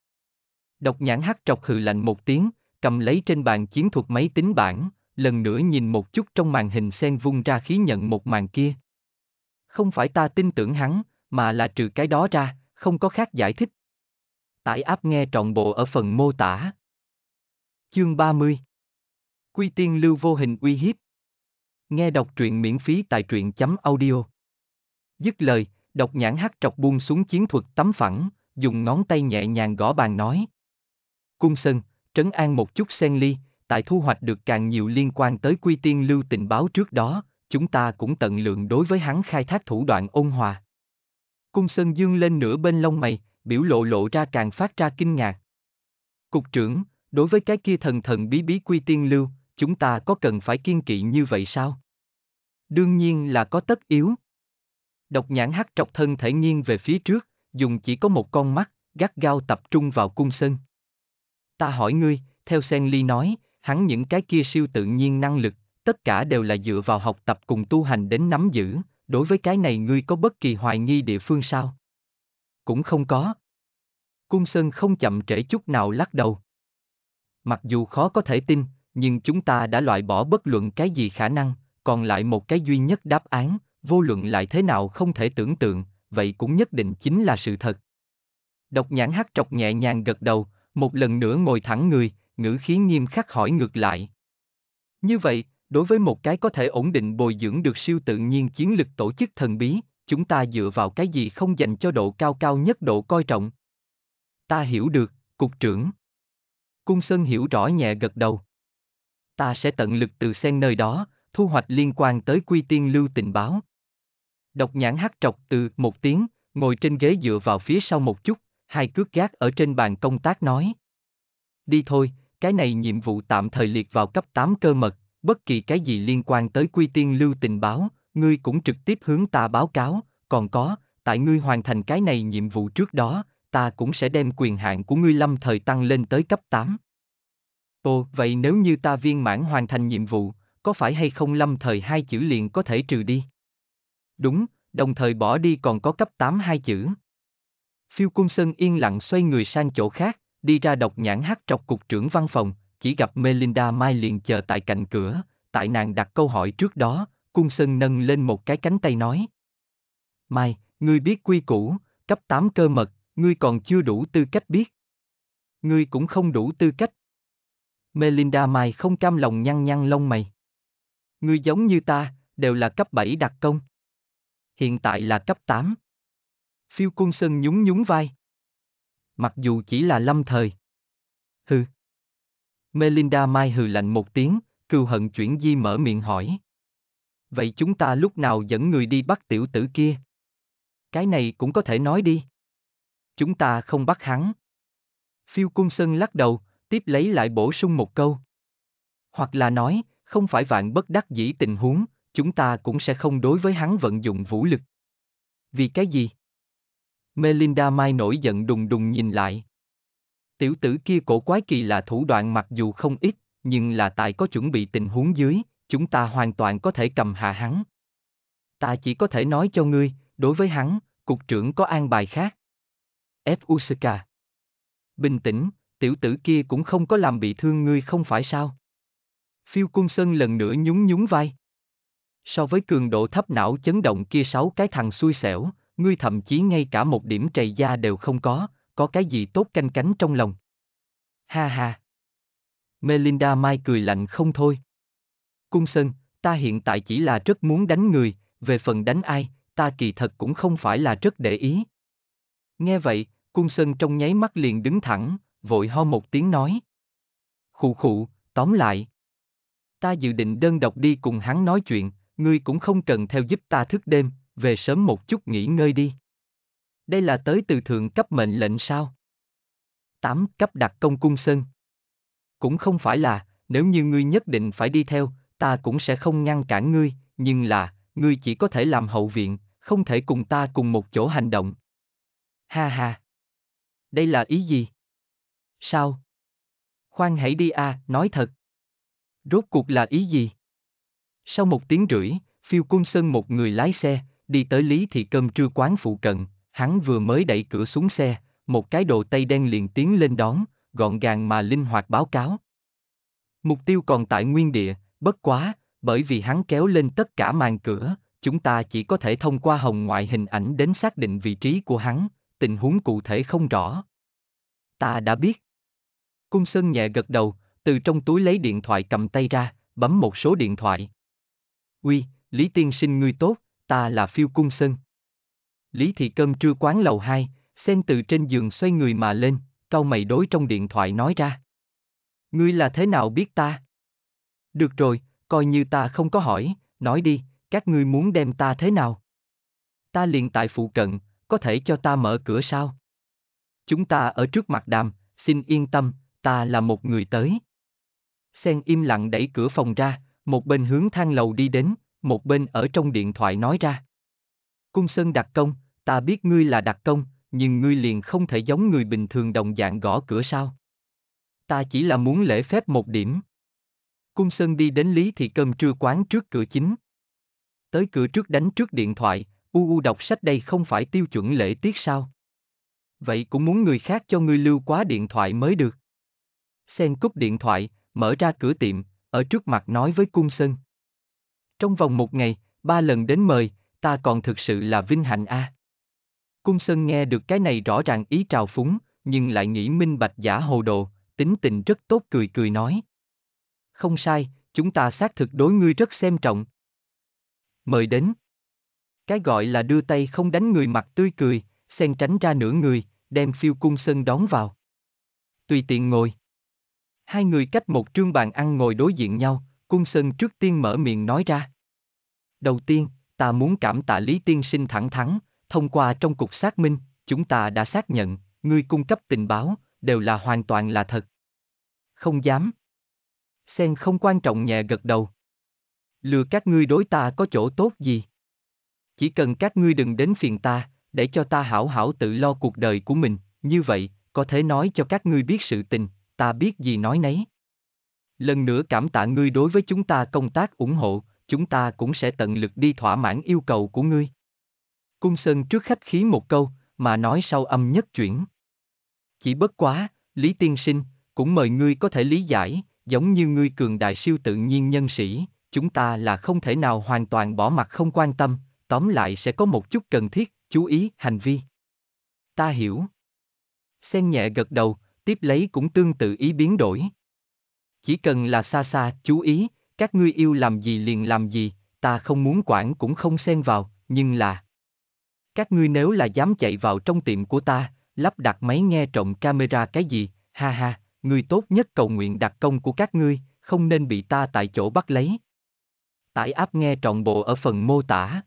Độc nhãn hắt trọc hừ lạnh một tiếng, cầm lấy trên bàn chiến thuật máy tính bảng, lần nữa nhìn một chút trong màn hình sen vung ra khí nhận một màn kia. Không phải ta tin tưởng hắn, mà là trừ cái đó ra, không có khác giải thích. Tải áp nghe trọn bộ ở phần mô tả. Chương 30 Quy tiên lưu vô hình uy hiếp Nghe đọc truyện miễn phí tại truyện chấm audio Dứt lời, Độc nhãn hắc trọc buông xuống chiến thuật tắm phẳng, dùng ngón tay nhẹ nhàng gõ bàn nói. Cung sân, trấn an một chút sen ly, tại thu hoạch được càng nhiều liên quan tới quy tiên lưu tình báo trước đó, chúng ta cũng tận lượng đối với hắn khai thác thủ đoạn ôn hòa. Cung Sơn Dương lên nửa bên lông mày, biểu lộ lộ ra càng phát ra kinh ngạc. Cục trưởng, đối với cái kia thần thần bí bí quy tiên lưu, chúng ta có cần phải kiên kỵ như vậy sao? Đương nhiên là có tất yếu. Độc nhãn hắt trọc thân thể nghiêng về phía trước, dùng chỉ có một con mắt, gắt gao tập trung vào cung sơn. Ta hỏi ngươi, theo Sen Ly nói, hắn những cái kia siêu tự nhiên năng lực, tất cả đều là dựa vào học tập cùng tu hành đến nắm giữ, đối với cái này ngươi có bất kỳ hoài nghi địa phương sao? Cũng không có. Cung Sơn không chậm trễ chút nào lắc đầu. Mặc dù khó có thể tin, nhưng chúng ta đã loại bỏ bất luận cái gì khả năng, còn lại một cái duy nhất đáp án, vô luận lại thế nào không thể tưởng tượng, vậy cũng nhất định chính là sự thật. Độc nhãn hát trọc nhẹ nhàng gật đầu, một lần nữa ngồi thẳng người, ngữ khí nghiêm khắc hỏi ngược lại. Như vậy, đối với một cái có thể ổn định bồi dưỡng được siêu tự nhiên chiến lực tổ chức thần bí, chúng ta dựa vào cái gì không dành cho độ cao cao nhất độ coi trọng. Ta hiểu được, cục trưởng. Cung Sơn hiểu rõ nhẹ gật đầu. Ta sẽ tận lực từ sen nơi đó, thu hoạch liên quan tới quy tiên lưu tình báo. Độc nhãn hắt trọc từ một tiếng, ngồi trên ghế dựa vào phía sau một chút, hai cước gác ở trên bàn công tác nói. Đi thôi, cái này nhiệm vụ tạm thời liệt vào cấp 8 cơ mật, bất kỳ cái gì liên quan tới quy tiên lưu tình báo, ngươi cũng trực tiếp hướng ta báo cáo, còn có, tại ngươi hoàn thành cái này nhiệm vụ trước đó, ta cũng sẽ đem quyền hạn của ngươi lâm thời tăng lên tới cấp 8. Ồ, vậy nếu như ta viên mãn hoàn thành nhiệm vụ, có phải hay không lâm thời hai chữ liền có thể trừ đi? Đúng, đồng thời bỏ đi còn có cấp 8 hai chữ. Phiêu Cung Sơn yên lặng xoay người sang chỗ khác, đi ra đọc nhãn hát trọc cục trưởng văn phòng, chỉ gặp Melinda Mai liền chờ tại cạnh cửa, tại nàng đặt câu hỏi trước đó, Cung Sơn nâng lên một cái cánh tay nói. Mai, ngươi biết quy củ, cấp 8 cơ mật, ngươi còn chưa đủ tư cách biết. Ngươi cũng không đủ tư cách. Melinda Mai không cam lòng nhăn nhăn lông mày. Ngươi giống như ta, đều là cấp 7 đặc công hiện tại là cấp 8. Phiêu Cung Sơn nhún nhún vai. Mặc dù chỉ là lâm thời. Hừ. Melinda Mai hừ lạnh một tiếng, cừu hận chuyển di mở miệng hỏi. Vậy chúng ta lúc nào dẫn người đi bắt tiểu tử kia? Cái này cũng có thể nói đi. Chúng ta không bắt hắn. Phiêu Cung Sơn lắc đầu, tiếp lấy lại bổ sung một câu. Hoặc là nói, không phải vạn bất đắc dĩ tình huống, chúng ta cũng sẽ không đối với hắn vận dụng vũ lực. Vì cái gì? Melinda Mai nổi giận đùng đùng nhìn lại. Tiểu tử kia cổ quái kỳ là thủ đoạn mặc dù không ít, nhưng là tại có chuẩn bị tình huống dưới, chúng ta hoàn toàn có thể cầm hạ hắn. Ta chỉ có thể nói cho ngươi, đối với hắn, cục trưởng có an bài khác. f u Bình tĩnh, tiểu tử kia cũng không có làm bị thương ngươi không phải sao? Phiêu Cung Sơn lần nữa nhún nhún vai. So với cường độ thấp não chấn động kia sáu cái thằng xui xẻo, ngươi thậm chí ngay cả một điểm trầy da đều không có, có cái gì tốt canh cánh trong lòng. Ha ha. Melinda Mai cười lạnh không thôi. Cung Sơn, ta hiện tại chỉ là rất muốn đánh người, về phần đánh ai, ta kỳ thật cũng không phải là rất để ý. Nghe vậy, Cung Sơn trong nháy mắt liền đứng thẳng, vội ho một tiếng nói. Khụ khụ, tóm lại. Ta dự định đơn độc đi cùng hắn nói chuyện, ngươi cũng không cần theo giúp ta thức đêm, về sớm một chút nghỉ ngơi đi. Đây là tới từ thượng cấp mệnh lệnh sao? 8. Cấp đặc công cung sơn Cũng không phải là, nếu như ngươi nhất định phải đi theo, ta cũng sẽ không ngăn cản ngươi, nhưng là, ngươi chỉ có thể làm hậu viện, không thể cùng ta cùng một chỗ hành động. Ha ha! Đây là ý gì? Sao? Khoan hãy đi a, à, nói thật. Rốt cuộc là ý gì? Sau một tiếng rưỡi, Phiêu Cung Sơn một người lái xe, đi tới Lý Thị Cơm Trưa quán phụ cận, hắn vừa mới đẩy cửa xuống xe, một cái đồ tây đen liền tiến lên đón, gọn gàng mà linh hoạt báo cáo. Mục tiêu còn tại nguyên địa, bất quá, bởi vì hắn kéo lên tất cả màn cửa, chúng ta chỉ có thể thông qua hồng ngoại hình ảnh đến xác định vị trí của hắn, tình huống cụ thể không rõ. Ta đã biết. Cung Sơn nhẹ gật đầu, từ trong túi lấy điện thoại cầm tay ra, bấm một số điện thoại, uy, Lý Tiên sinh ngươi tốt, ta là phiêu cung sân. Lý thị cơm trưa quán lầu 2, sen từ trên giường xoay người mà lên, câu mày đối trong điện thoại nói ra. Ngươi là thế nào biết ta? Được rồi, coi như ta không có hỏi, nói đi, các ngươi muốn đem ta thế nào? Ta liền tại phụ cận, có thể cho ta mở cửa sao? Chúng ta ở trước mặt đàm, xin yên tâm, ta là một người tới. Sen im lặng đẩy cửa phòng ra, một bên hướng thang lầu đi đến, một bên ở trong điện thoại nói ra. Cung Sơn đặc công, ta biết ngươi là đặc công, nhưng ngươi liền không thể giống người bình thường đồng dạng gõ cửa sao. Ta chỉ là muốn lễ phép một điểm. Cung Sơn đi đến Lý Thị Cơm trưa quán trước cửa chính. Tới cửa trước đánh trước điện thoại, u u đọc sách đây không phải tiêu chuẩn lễ tiết sao. Vậy cũng muốn người khác cho ngươi lưu quá điện thoại mới được. Xen cúp điện thoại, mở ra cửa tiệm, ở trước mặt nói với cung sơn Trong vòng một ngày, ba lần đến mời, ta còn thực sự là vinh hạnh a. À. Cung Sơn nghe được cái này rõ ràng ý trào phúng, nhưng lại nghĩ minh bạch giả hồ đồ, tính tình rất tốt cười cười nói. Không sai, chúng ta xác thực đối ngươi rất xem trọng. Mời đến. Cái gọi là đưa tay không đánh người mặt tươi cười, xen tránh ra nửa người, đem phiêu cung Sơn đón vào. Tùy tiện ngồi. Hai người cách một trương bàn ăn ngồi đối diện nhau, cung sơn trước tiên mở miệng nói ra. Đầu tiên, ta muốn cảm tạ Lý Tiên sinh thẳng thắn, thông qua trong cuộc xác minh, chúng ta đã xác nhận, người cung cấp tình báo, đều là hoàn toàn là thật. Không dám. Sen không quan trọng nhẹ gật đầu. Lừa các ngươi đối ta có chỗ tốt gì? Chỉ cần các ngươi đừng đến phiền ta, để cho ta hảo hảo tự lo cuộc đời của mình, như vậy, có thể nói cho các ngươi biết sự tình, ta biết gì nói nấy. Lần nữa cảm tạ ngươi đối với chúng ta công tác ủng hộ, chúng ta cũng sẽ tận lực đi thỏa mãn yêu cầu của ngươi. Cung Sơn trước khách khí một câu, mà nói sau âm nhất chuyển. Chỉ bất quá, Lý Tiên Sinh, cũng mời ngươi có thể lý giải, giống như ngươi cường đại siêu tự nhiên nhân sĩ, chúng ta là không thể nào hoàn toàn bỏ mặt không quan tâm, tóm lại sẽ có một chút cần thiết, chú ý, hành vi. Ta hiểu. Sen nhẹ gật đầu, tiếp lấy cũng tương tự ý biến đổi. Chỉ cần là xa xa, chú ý, các ngươi yêu làm gì liền làm gì, ta không muốn quản cũng không xen vào, nhưng là... Các ngươi nếu là dám chạy vào trong tiệm của ta, lắp đặt máy nghe trộm camera cái gì, ha ha, người tốt nhất cầu nguyện đặt công của các ngươi, không nên bị ta tại chỗ bắt lấy. Tải áp nghe trọn bộ ở phần mô tả.